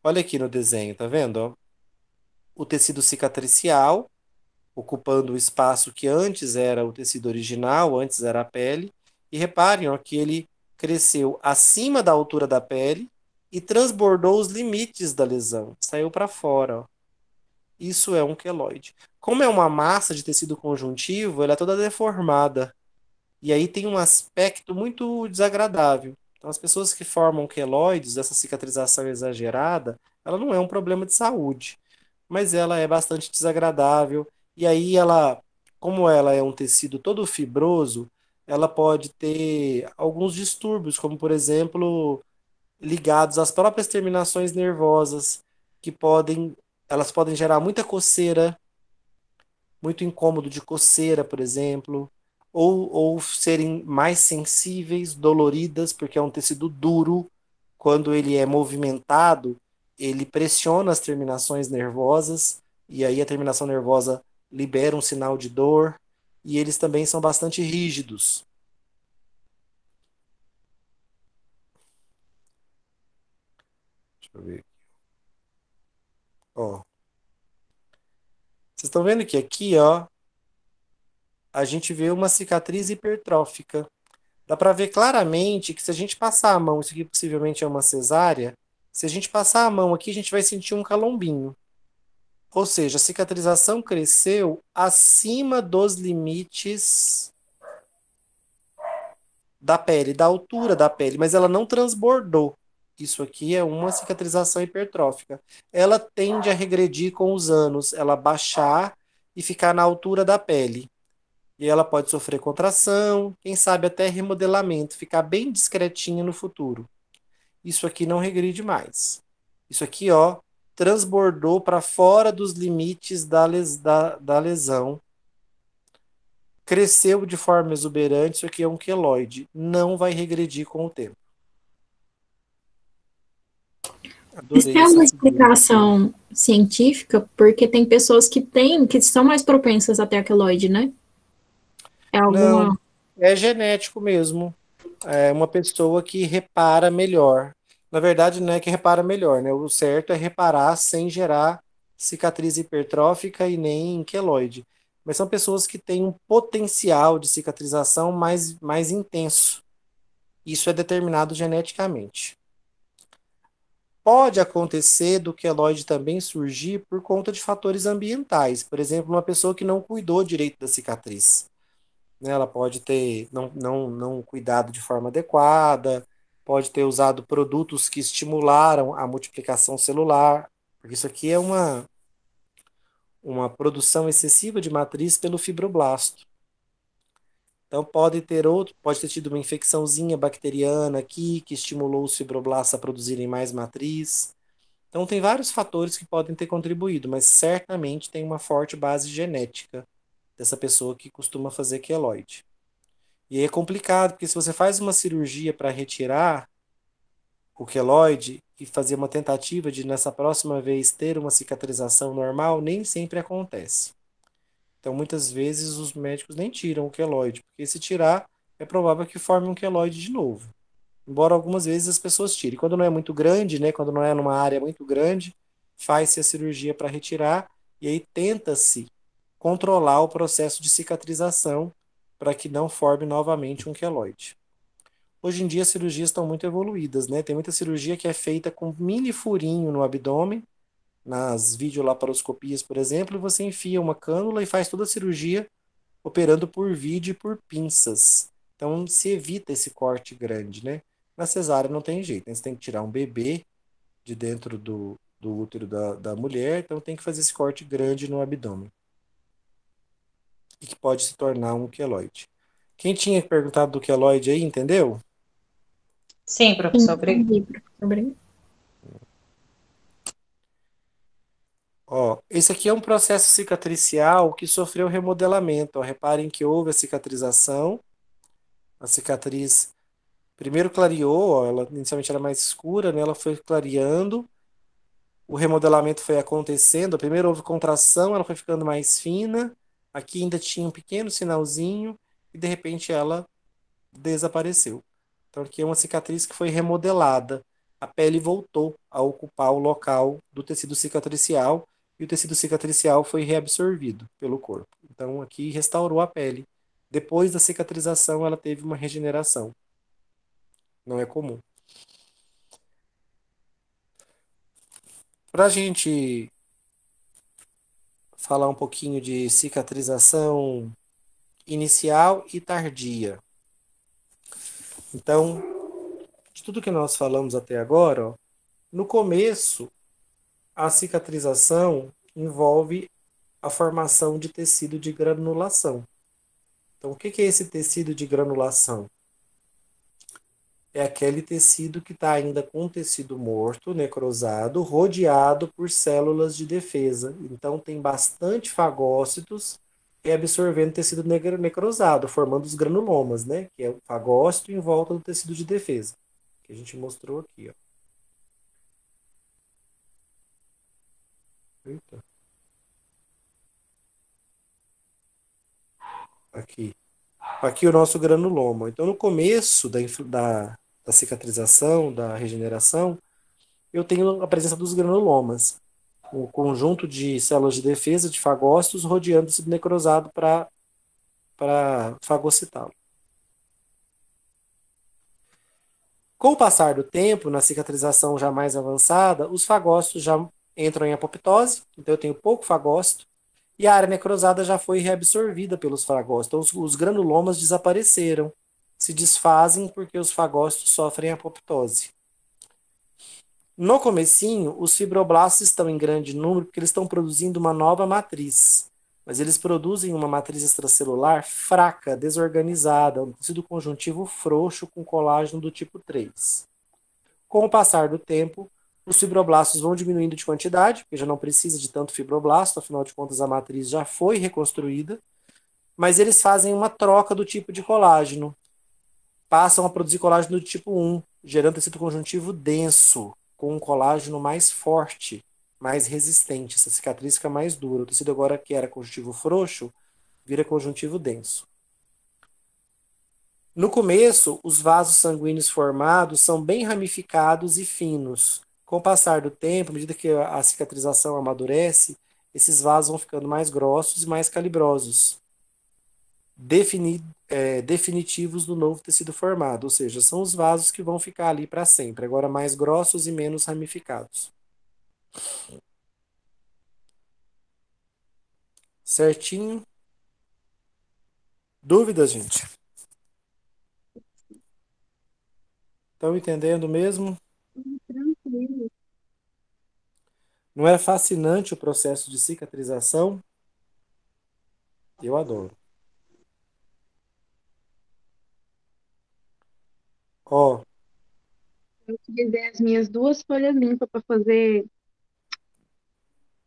Olha aqui no desenho, tá vendo? O tecido cicatricial, ocupando o espaço que antes era o tecido original, antes era a pele. E reparem ó, que ele cresceu acima da altura da pele e transbordou os limites da lesão, saiu para fora. Ó. Isso é um queloide. Como é uma massa de tecido conjuntivo, ela é toda deformada. E aí tem um aspecto muito desagradável. Então, as pessoas que formam queloides, essa cicatrização exagerada, ela não é um problema de saúde, mas ela é bastante desagradável. E aí, ela, como ela é um tecido todo fibroso, ela pode ter alguns distúrbios, como por exemplo, ligados às próprias terminações nervosas, que podem, elas podem gerar muita coceira, muito incômodo de coceira, por exemplo, ou, ou serem mais sensíveis, doloridas, porque é um tecido duro. Quando ele é movimentado, ele pressiona as terminações nervosas, e aí a terminação nervosa libera um sinal de dor, e eles também são bastante rígidos. Deixa eu ver. Ó. Vocês estão vendo que aqui, ó, a gente vê uma cicatriz hipertrófica. Dá para ver claramente que se a gente passar a mão, isso aqui possivelmente é uma cesárea, se a gente passar a mão aqui, a gente vai sentir um calombinho. Ou seja, a cicatrização cresceu acima dos limites da pele, da altura da pele, mas ela não transbordou. Isso aqui é uma cicatrização hipertrófica. Ela tende a regredir com os anos, ela baixar e ficar na altura da pele. E ela pode sofrer contração, quem sabe até remodelamento, ficar bem discretinha no futuro. Isso aqui não regride mais. Isso aqui, ó, transbordou para fora dos limites da, les, da, da lesão. Cresceu de forma exuberante, isso aqui é um queloide. Não vai regredir com o tempo. Isso é uma explicação científica, porque tem pessoas que têm, que são mais propensas a ter queloide, né? É alguma... Não, é genético mesmo. É uma pessoa que repara melhor. Na verdade, não é que repara melhor, né? O certo é reparar sem gerar cicatriz hipertrófica e nem queloide. Mas são pessoas que têm um potencial de cicatrização mais, mais intenso. Isso é determinado geneticamente. Pode acontecer do queloide também surgir por conta de fatores ambientais. Por exemplo, uma pessoa que não cuidou direito da cicatriz. Né? Ela pode ter não, não, não cuidado de forma adequada, pode ter usado produtos que estimularam a multiplicação celular, porque isso aqui é uma, uma produção excessiva de matriz pelo fibroblasto. Então pode ter outro, pode ter tido uma infecçãozinha bacteriana aqui que estimulou os fibroblastos a produzirem mais matriz. Então tem vários fatores que podem ter contribuído, mas certamente tem uma forte base genética dessa pessoa que costuma fazer queloide. E aí é complicado, porque se você faz uma cirurgia para retirar o queloide e fazer uma tentativa de nessa próxima vez ter uma cicatrização normal, nem sempre acontece. Então, muitas vezes os médicos nem tiram o queloide, porque se tirar, é provável que forme um queloide de novo. Embora algumas vezes as pessoas tirem. Quando não é muito grande, né, quando não é numa área muito grande, faz-se a cirurgia para retirar e aí tenta-se controlar o processo de cicatrização para que não forme novamente um queloide. Hoje em dia, as cirurgias estão muito evoluídas, né? Tem muita cirurgia que é feita com mini furinho no abdômen, nas videolaparoscopias, por exemplo, você enfia uma cânula e faz toda a cirurgia operando por vídeo e por pinças. Então, se evita esse corte grande, né? Na cesárea não tem jeito, né? você tem que tirar um bebê de dentro do, do útero da, da mulher, então tem que fazer esse corte grande no abdômen e que pode se tornar um queloide. Quem tinha perguntado do queloide aí, entendeu? Sim, professor. Ó, esse aqui é um processo cicatricial que sofreu remodelamento. Ó, reparem que houve a cicatrização. A cicatriz primeiro clareou, ó, ela inicialmente era mais escura, né? Ela foi clareando. O remodelamento foi acontecendo. Primeiro houve contração, ela foi ficando mais fina. Aqui ainda tinha um pequeno sinalzinho e de repente ela desapareceu. Então aqui é uma cicatriz que foi remodelada. A pele voltou a ocupar o local do tecido cicatricial e o tecido cicatricial foi reabsorvido pelo corpo. Então aqui restaurou a pele. Depois da cicatrização, ela teve uma regeneração. Não é comum. Para a gente falar um pouquinho de cicatrização inicial e tardia. Então, de tudo que nós falamos até agora, ó, no começo, a cicatrização envolve a formação de tecido de granulação. Então, o que é esse tecido de granulação? é aquele tecido que está ainda com tecido morto, necrosado, rodeado por células de defesa. Então, tem bastante fagócitos absorvendo tecido necrosado, formando os granulomas, né? Que é o fagócito em volta do tecido de defesa, que a gente mostrou aqui, ó. Eita. Aqui. Aqui o nosso granuloma. Então, no começo da, da da cicatrização, da regeneração, eu tenho a presença dos granulomas, um conjunto de células de defesa, de fagócitos, rodeando esse necrosado para fagocitá-lo. Com o passar do tempo, na cicatrização já mais avançada, os fagócitos já entram em apoptose, então eu tenho pouco fagócito, e a área necrosada já foi reabsorvida pelos fagócitos, então os granulomas desapareceram se desfazem porque os fagócitos sofrem apoptose. No comecinho, os fibroblastos estão em grande número porque eles estão produzindo uma nova matriz, mas eles produzem uma matriz extracelular fraca, desorganizada, um tecido conjuntivo frouxo com colágeno do tipo 3. Com o passar do tempo, os fibroblastos vão diminuindo de quantidade, porque já não precisa de tanto fibroblasto, afinal de contas a matriz já foi reconstruída, mas eles fazem uma troca do tipo de colágeno, passam a produzir colágeno do tipo 1, gerando tecido conjuntivo denso, com um colágeno mais forte, mais resistente. Essa cicatriz fica mais dura. O tecido agora que era conjuntivo frouxo vira conjuntivo denso. No começo, os vasos sanguíneos formados são bem ramificados e finos. Com o passar do tempo, à medida que a cicatrização amadurece, esses vasos vão ficando mais grossos e mais calibrosos defini, é, definitivos do novo tecido formado, ou seja, são os vasos que vão ficar ali para sempre, agora mais grossos e menos ramificados. Certinho? Dúvidas, gente? Estão entendendo mesmo? Tranquilo. Não é fascinante o processo de cicatrização? Eu adoro. Ó. Eu utilizei as minhas duas folhas limpas para fazer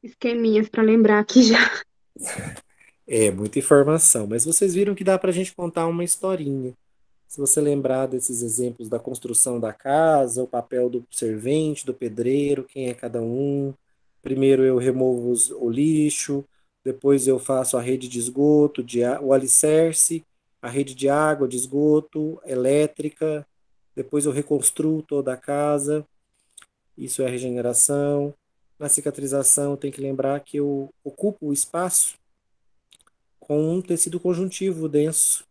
esqueminhas para lembrar aqui já. É, muita informação, mas vocês viram que dá para a gente contar uma historinha. Se você lembrar desses exemplos da construção da casa, o papel do servente, do pedreiro, quem é cada um. Primeiro eu removo os, o lixo, depois eu faço a rede de esgoto, de, o alicerce, a rede de água, de esgoto, elétrica, depois eu reconstruo toda a casa. Isso é regeneração. Na cicatrização, tem que lembrar que eu ocupo o espaço com um tecido conjuntivo denso,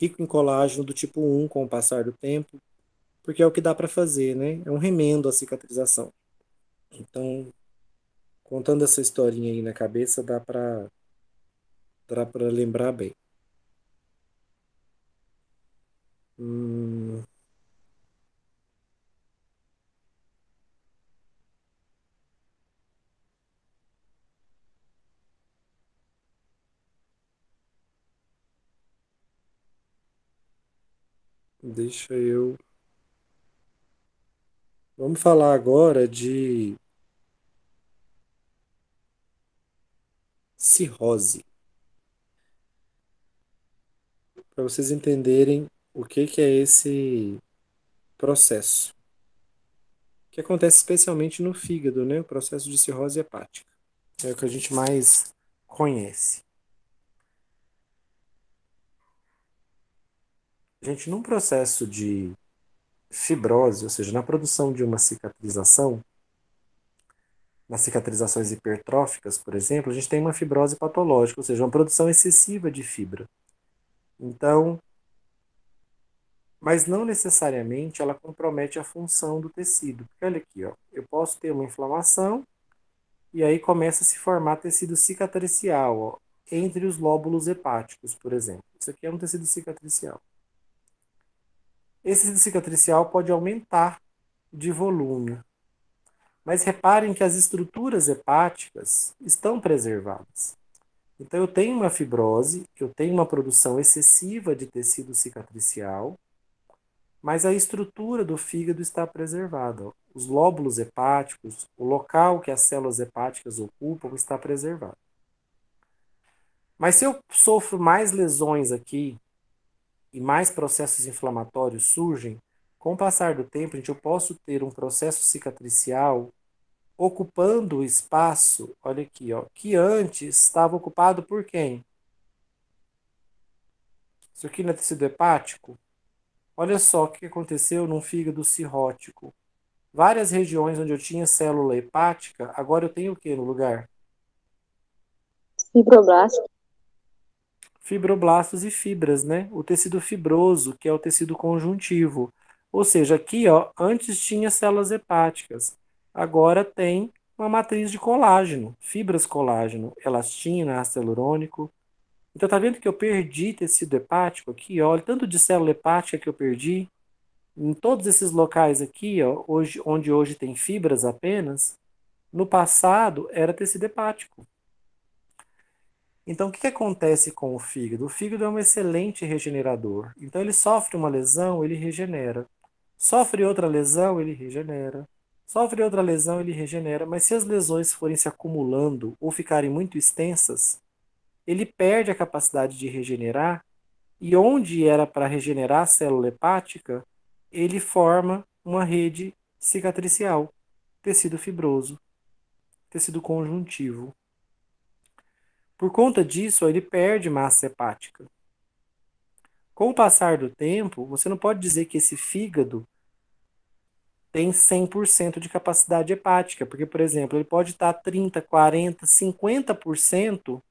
rico em colágeno do tipo 1 com o passar do tempo, porque é o que dá para fazer, né? É um remendo à cicatrização. Então, contando essa historinha aí na cabeça, dá para dá para lembrar bem. Hum, deixa eu. Vamos falar agora de cirrose. Para vocês entenderem o que, que é esse processo? Que acontece especialmente no fígado, né? O processo de cirrose hepática. É o que a gente mais conhece. Gente, num processo de fibrose, ou seja, na produção de uma cicatrização, nas cicatrizações hipertróficas, por exemplo, a gente tem uma fibrose patológica, ou seja, uma produção excessiva de fibra. Então, mas não necessariamente ela compromete a função do tecido. Porque olha aqui, ó, eu posso ter uma inflamação e aí começa a se formar tecido cicatricial ó, entre os lóbulos hepáticos, por exemplo. Isso aqui é um tecido cicatricial. Esse tecido cicatricial pode aumentar de volume. Mas reparem que as estruturas hepáticas estão preservadas. Então, eu tenho uma fibrose, eu tenho uma produção excessiva de tecido cicatricial, mas a estrutura do fígado está preservada. Os lóbulos hepáticos, o local que as células hepáticas ocupam está preservado. Mas se eu sofro mais lesões aqui e mais processos inflamatórios surgem, com o passar do tempo, gente, eu posso ter um processo cicatricial ocupando o espaço, olha aqui, ó, que antes estava ocupado por quem? Isso aqui não é tecido hepático? Olha só o que aconteceu num fígado cirrótico. Várias regiões onde eu tinha célula hepática, agora eu tenho o que no lugar? Fibroblastos. Fibroblastos e fibras, né? O tecido fibroso, que é o tecido conjuntivo. Ou seja, aqui, ó, antes tinha células hepáticas, agora tem uma matriz de colágeno, fibras colágeno, elastina, ácido hialurônico, então tá vendo que eu perdi tecido hepático aqui, olha, tanto de célula hepática que eu perdi, em todos esses locais aqui, ó, hoje, onde hoje tem fibras apenas, no passado era tecido hepático. Então, o que, que acontece com o fígado? O fígado é um excelente regenerador. Então, ele sofre uma lesão, ele regenera. Sofre outra lesão, ele regenera. Sofre outra lesão, ele regenera. Mas se as lesões forem se acumulando ou ficarem muito extensas, ele perde a capacidade de regenerar e onde era para regenerar a célula hepática, ele forma uma rede cicatricial, tecido fibroso, tecido conjuntivo. Por conta disso, ele perde massa hepática. Com o passar do tempo, você não pode dizer que esse fígado tem 100% de capacidade hepática, porque, por exemplo, ele pode estar 30, 40, 50%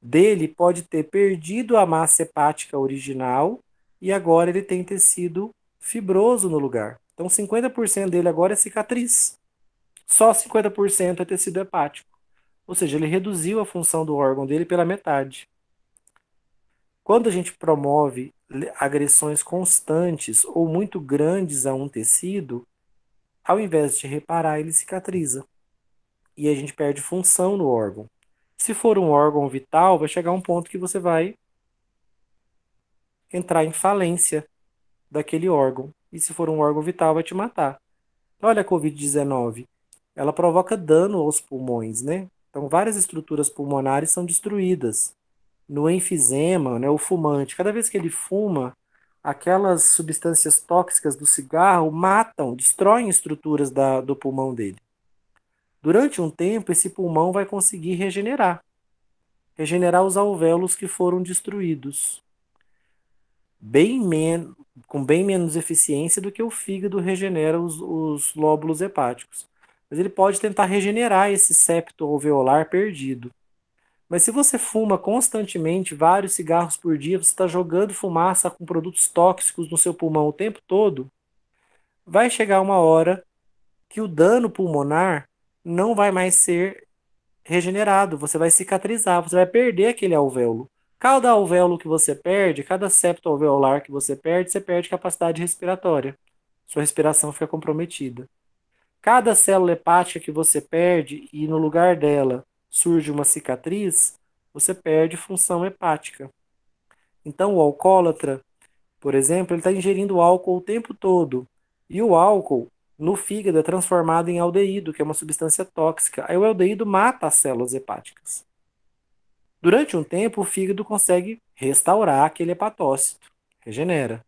dele pode ter perdido a massa hepática original e agora ele tem tecido fibroso no lugar. Então 50% dele agora é cicatriz. Só 50% é tecido hepático. Ou seja, ele reduziu a função do órgão dele pela metade. Quando a gente promove agressões constantes ou muito grandes a um tecido, ao invés de reparar, ele cicatriza. E a gente perde função no órgão. Se for um órgão vital, vai chegar um ponto que você vai entrar em falência daquele órgão. E se for um órgão vital, vai te matar. Então, olha a Covid-19. Ela provoca dano aos pulmões, né? Então, várias estruturas pulmonares são destruídas. No enfisema, né, o fumante, cada vez que ele fuma, aquelas substâncias tóxicas do cigarro matam, destroem estruturas da, do pulmão dele. Durante um tempo, esse pulmão vai conseguir regenerar regenerar os alvéolos que foram destruídos. Bem men com bem menos eficiência do que o fígado regenera os, os lóbulos hepáticos. Mas ele pode tentar regenerar esse septo alveolar perdido. Mas se você fuma constantemente vários cigarros por dia, você está jogando fumaça com produtos tóxicos no seu pulmão o tempo todo, vai chegar uma hora que o dano pulmonar não vai mais ser regenerado, você vai cicatrizar, você vai perder aquele alvéolo. Cada alvéolo que você perde, cada septo alveolar que você perde, você perde capacidade respiratória. Sua respiração fica comprometida. Cada célula hepática que você perde e no lugar dela surge uma cicatriz, você perde função hepática. Então, o alcoólatra, por exemplo, ele está ingerindo álcool o tempo todo. E o álcool no fígado é transformado em aldeído, que é uma substância tóxica. Aí o aldeído mata as células hepáticas. Durante um tempo, o fígado consegue restaurar aquele hepatócito, regenera.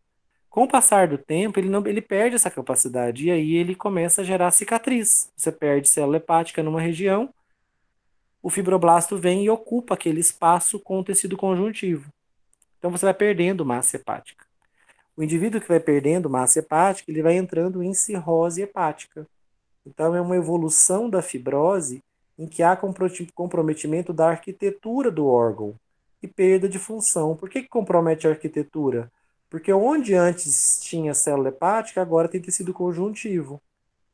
Com o passar do tempo, ele, não, ele perde essa capacidade e aí ele começa a gerar cicatriz. Você perde célula hepática numa região, o fibroblasto vem e ocupa aquele espaço com o tecido conjuntivo. Então você vai perdendo massa hepática. O indivíduo que vai perdendo massa hepática, ele vai entrando em cirrose hepática. Então, é uma evolução da fibrose em que há comprometimento da arquitetura do órgão e perda de função. Por que, que compromete a arquitetura? Porque onde antes tinha célula hepática, agora tem tecido conjuntivo.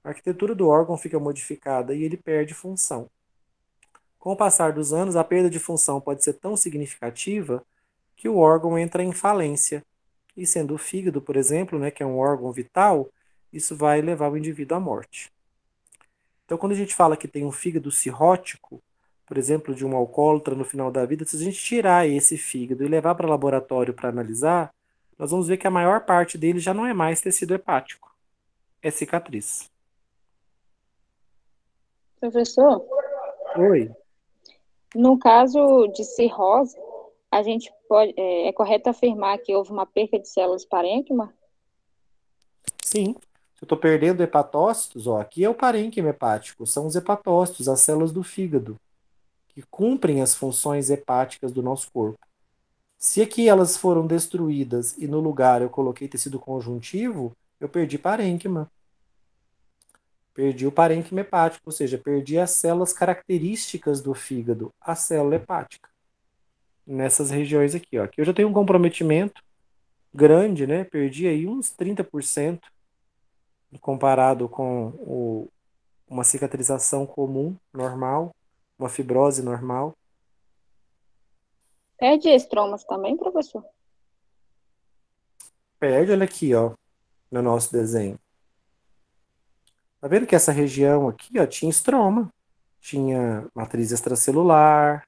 A arquitetura do órgão fica modificada e ele perde função. Com o passar dos anos, a perda de função pode ser tão significativa que o órgão entra em falência e sendo o fígado, por exemplo, né, que é um órgão vital, isso vai levar o indivíduo à morte. Então, quando a gente fala que tem um fígado cirrótico, por exemplo, de um alcoólatra no final da vida, se a gente tirar esse fígado e levar para o laboratório para analisar, nós vamos ver que a maior parte dele já não é mais tecido hepático, é cicatriz. Professor? Oi. No caso de cirrose, a gente pode, é, é correto afirmar que houve uma perda de células parênquima? Sim. Se eu estou perdendo hepatócitos, ó, aqui é o parênquima hepático, são os hepatócitos, as células do fígado, que cumprem as funções hepáticas do nosso corpo. Se aqui elas foram destruídas e no lugar eu coloquei tecido conjuntivo, eu perdi parênquima. Perdi o parênquima hepático, ou seja, perdi as células características do fígado, a célula hepática nessas regiões aqui, ó. Aqui eu já tenho um comprometimento grande, né? Perdi aí uns 30% comparado com o, uma cicatrização comum, normal, uma fibrose normal. Perde estromas também, professor? Perde, olha aqui, ó, no nosso desenho. Tá vendo que essa região aqui, ó, tinha estroma, tinha matriz extracelular,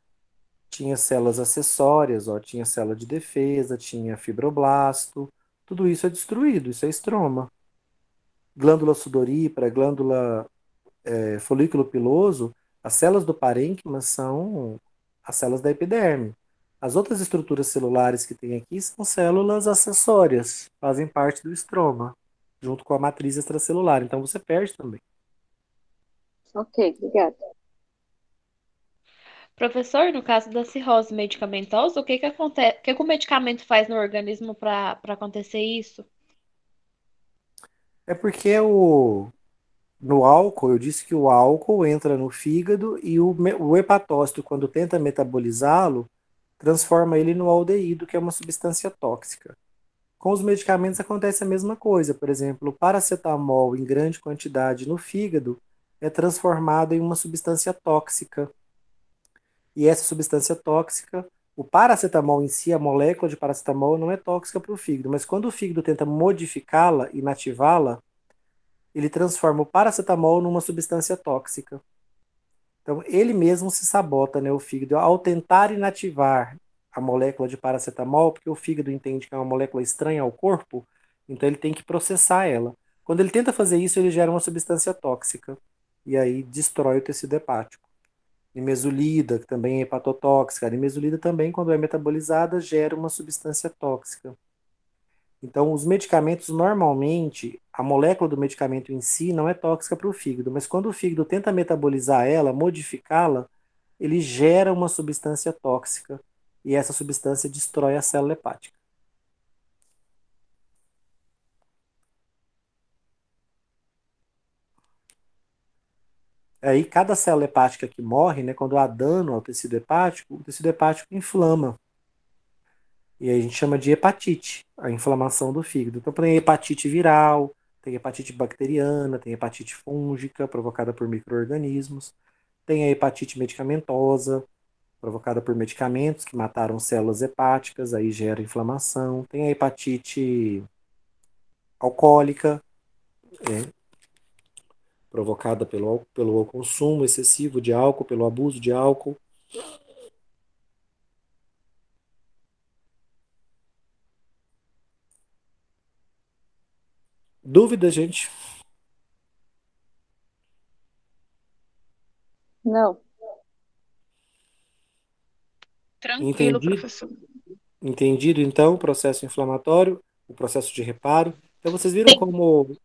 tinha células acessórias, ó, tinha célula de defesa, tinha fibroblasto, tudo isso é destruído, isso é estroma. Glândula sudorípara, glândula é, folículo piloso, as células do parênquima são as células da epiderme. As outras estruturas celulares que tem aqui são células acessórias, fazem parte do estroma, junto com a matriz extracelular. Então você perde também. Ok, obrigada. Professor, no caso da cirrose medicamentosa, o que que acontece, o que, que o medicamento faz no organismo para acontecer isso? É porque o no álcool, eu disse que o álcool entra no fígado e o, o hepatócito, quando tenta metabolizá-lo, transforma ele no aldeído, que é uma substância tóxica. Com os medicamentos acontece a mesma coisa. Por exemplo, o paracetamol em grande quantidade no fígado é transformado em uma substância tóxica e essa substância tóxica, o paracetamol em si, a molécula de paracetamol, não é tóxica para o fígado, mas quando o fígado tenta modificá-la, inativá-la, ele transforma o paracetamol numa substância tóxica. Então, ele mesmo se sabota, né, o fígado, ao tentar inativar a molécula de paracetamol, porque o fígado entende que é uma molécula estranha ao corpo, então ele tem que processar ela. Quando ele tenta fazer isso, ele gera uma substância tóxica e aí destrói o tecido hepático. Nimesulida, que também é hepatotóxica. A nimesulida também, quando é metabolizada, gera uma substância tóxica. Então, os medicamentos, normalmente, a molécula do medicamento em si não é tóxica para o fígado, mas quando o fígado tenta metabolizar ela, modificá-la, ele gera uma substância tóxica e essa substância destrói a célula hepática. Aí cada célula hepática que morre, né, quando há dano ao tecido hepático, o tecido hepático inflama. E aí a gente chama de hepatite, a inflamação do fígado. Então tem hepatite viral, tem hepatite bacteriana, tem hepatite fúngica, provocada por micro-organismos, tem a hepatite medicamentosa, provocada por medicamentos que mataram células hepáticas, aí gera inflamação. Tem a hepatite alcoólica, é, provocada pelo, pelo consumo excessivo de álcool, pelo abuso de álcool. Dúvida, gente? Não. Tranquilo, Entendido? professor. Entendido, então, o processo inflamatório, o processo de reparo. Então, vocês viram como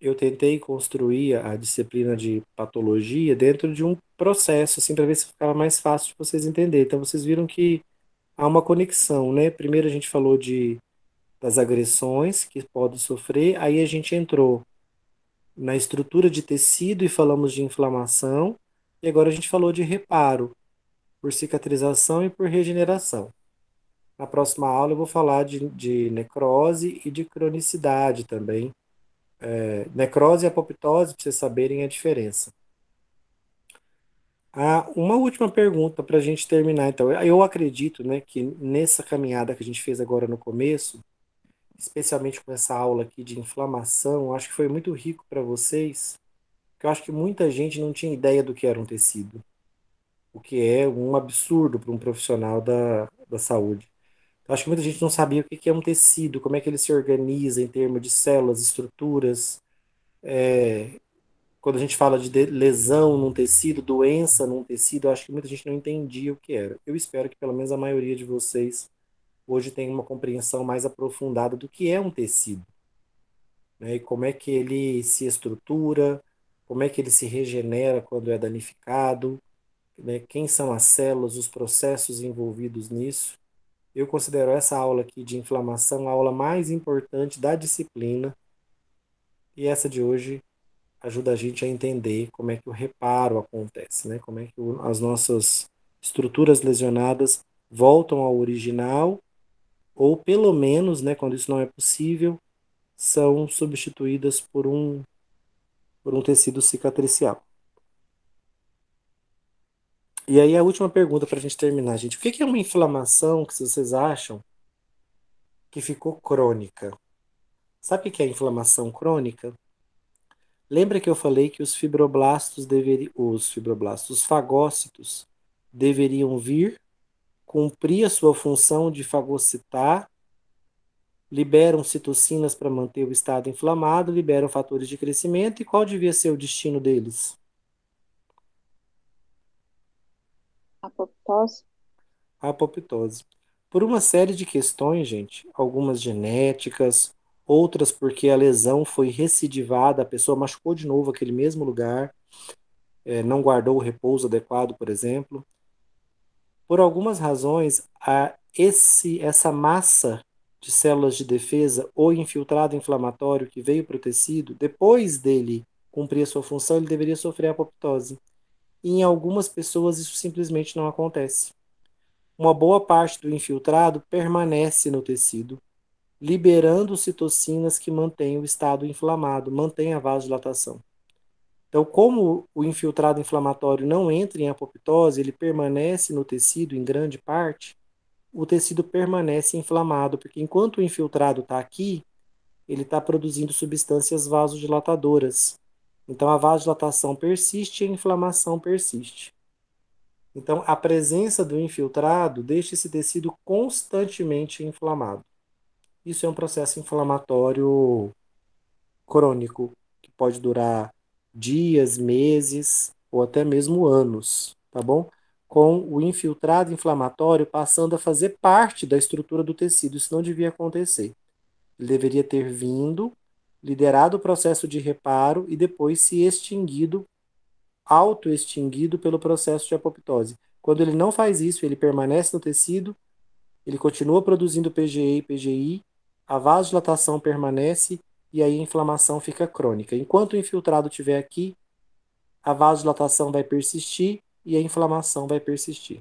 eu tentei construir a disciplina de patologia dentro de um processo, assim, para ver se ficava mais fácil de vocês entenderem. Então, vocês viram que há uma conexão, né? Primeiro a gente falou de das agressões que pode sofrer, aí a gente entrou na estrutura de tecido e falamos de inflamação, e agora a gente falou de reparo, por cicatrização e por regeneração. Na próxima aula eu vou falar de, de necrose e de cronicidade também, é, necrose e apoptose, para vocês saberem a diferença. Ah, uma última pergunta para a gente terminar, então. Eu acredito né, que nessa caminhada que a gente fez agora no começo, especialmente com essa aula aqui de inflamação, acho que foi muito rico para vocês, porque eu acho que muita gente não tinha ideia do que era um tecido, o que é um absurdo para um profissional da, da saúde. Eu acho que muita gente não sabia o que é um tecido, como é que ele se organiza em termos de células, estruturas. É, quando a gente fala de lesão num tecido, doença num tecido, eu acho que muita gente não entendia o que era. Eu espero que pelo menos a maioria de vocês hoje tenha uma compreensão mais aprofundada do que é um tecido. Né? E como é que ele se estrutura, como é que ele se regenera quando é danificado, né? quem são as células, os processos envolvidos nisso. Eu considero essa aula aqui de inflamação a aula mais importante da disciplina. E essa de hoje ajuda a gente a entender como é que o reparo acontece, né? Como é que o, as nossas estruturas lesionadas voltam ao original ou pelo menos, né, quando isso não é possível, são substituídas por um por um tecido cicatricial. E aí a última pergunta para a gente terminar, gente. O que é uma inflamação que vocês acham que ficou crônica? Sabe o que é inflamação crônica? Lembra que eu falei que os fibroblastos deveriam, os fibroblastos, os fagócitos deveriam vir cumprir a sua função de fagocitar, liberam citocinas para manter o estado inflamado, liberam fatores de crescimento e qual devia ser o destino deles? Apoptose? Apoptose. Por uma série de questões, gente, algumas genéticas, outras porque a lesão foi recidivada, a pessoa machucou de novo aquele mesmo lugar, é, não guardou o repouso adequado, por exemplo. Por algumas razões, a esse, essa massa de células de defesa ou infiltrado inflamatório que veio para o tecido, depois dele cumprir a sua função, ele deveria sofrer apoptose e em algumas pessoas isso simplesmente não acontece. Uma boa parte do infiltrado permanece no tecido, liberando citocinas que mantêm o estado inflamado, mantém a vasodilatação. Então, como o infiltrado inflamatório não entra em apoptose, ele permanece no tecido em grande parte, o tecido permanece inflamado, porque enquanto o infiltrado está aqui, ele está produzindo substâncias vasodilatadoras, então, a vasodilatação persiste e a inflamação persiste. Então, a presença do infiltrado deixa esse tecido constantemente inflamado. Isso é um processo inflamatório crônico, que pode durar dias, meses ou até mesmo anos, tá bom? Com o infiltrado inflamatório passando a fazer parte da estrutura do tecido, isso não devia acontecer. Ele deveria ter vindo liderado o processo de reparo e depois se extinguido, auto-extinguido pelo processo de apoptose. Quando ele não faz isso, ele permanece no tecido, ele continua produzindo PGE e PGI, a vasodilatação permanece e aí a inflamação fica crônica. Enquanto o infiltrado estiver aqui, a vasodilatação vai persistir e a inflamação vai persistir.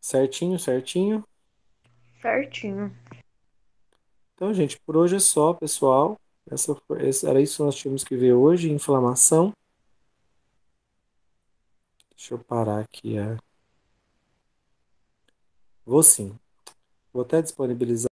Certinho, certinho. Certinho. Então, gente, por hoje é só, pessoal. Essa, essa, era isso que nós tínhamos que ver hoje, inflamação. Deixa eu parar aqui. É. Vou sim. Vou até disponibilizar.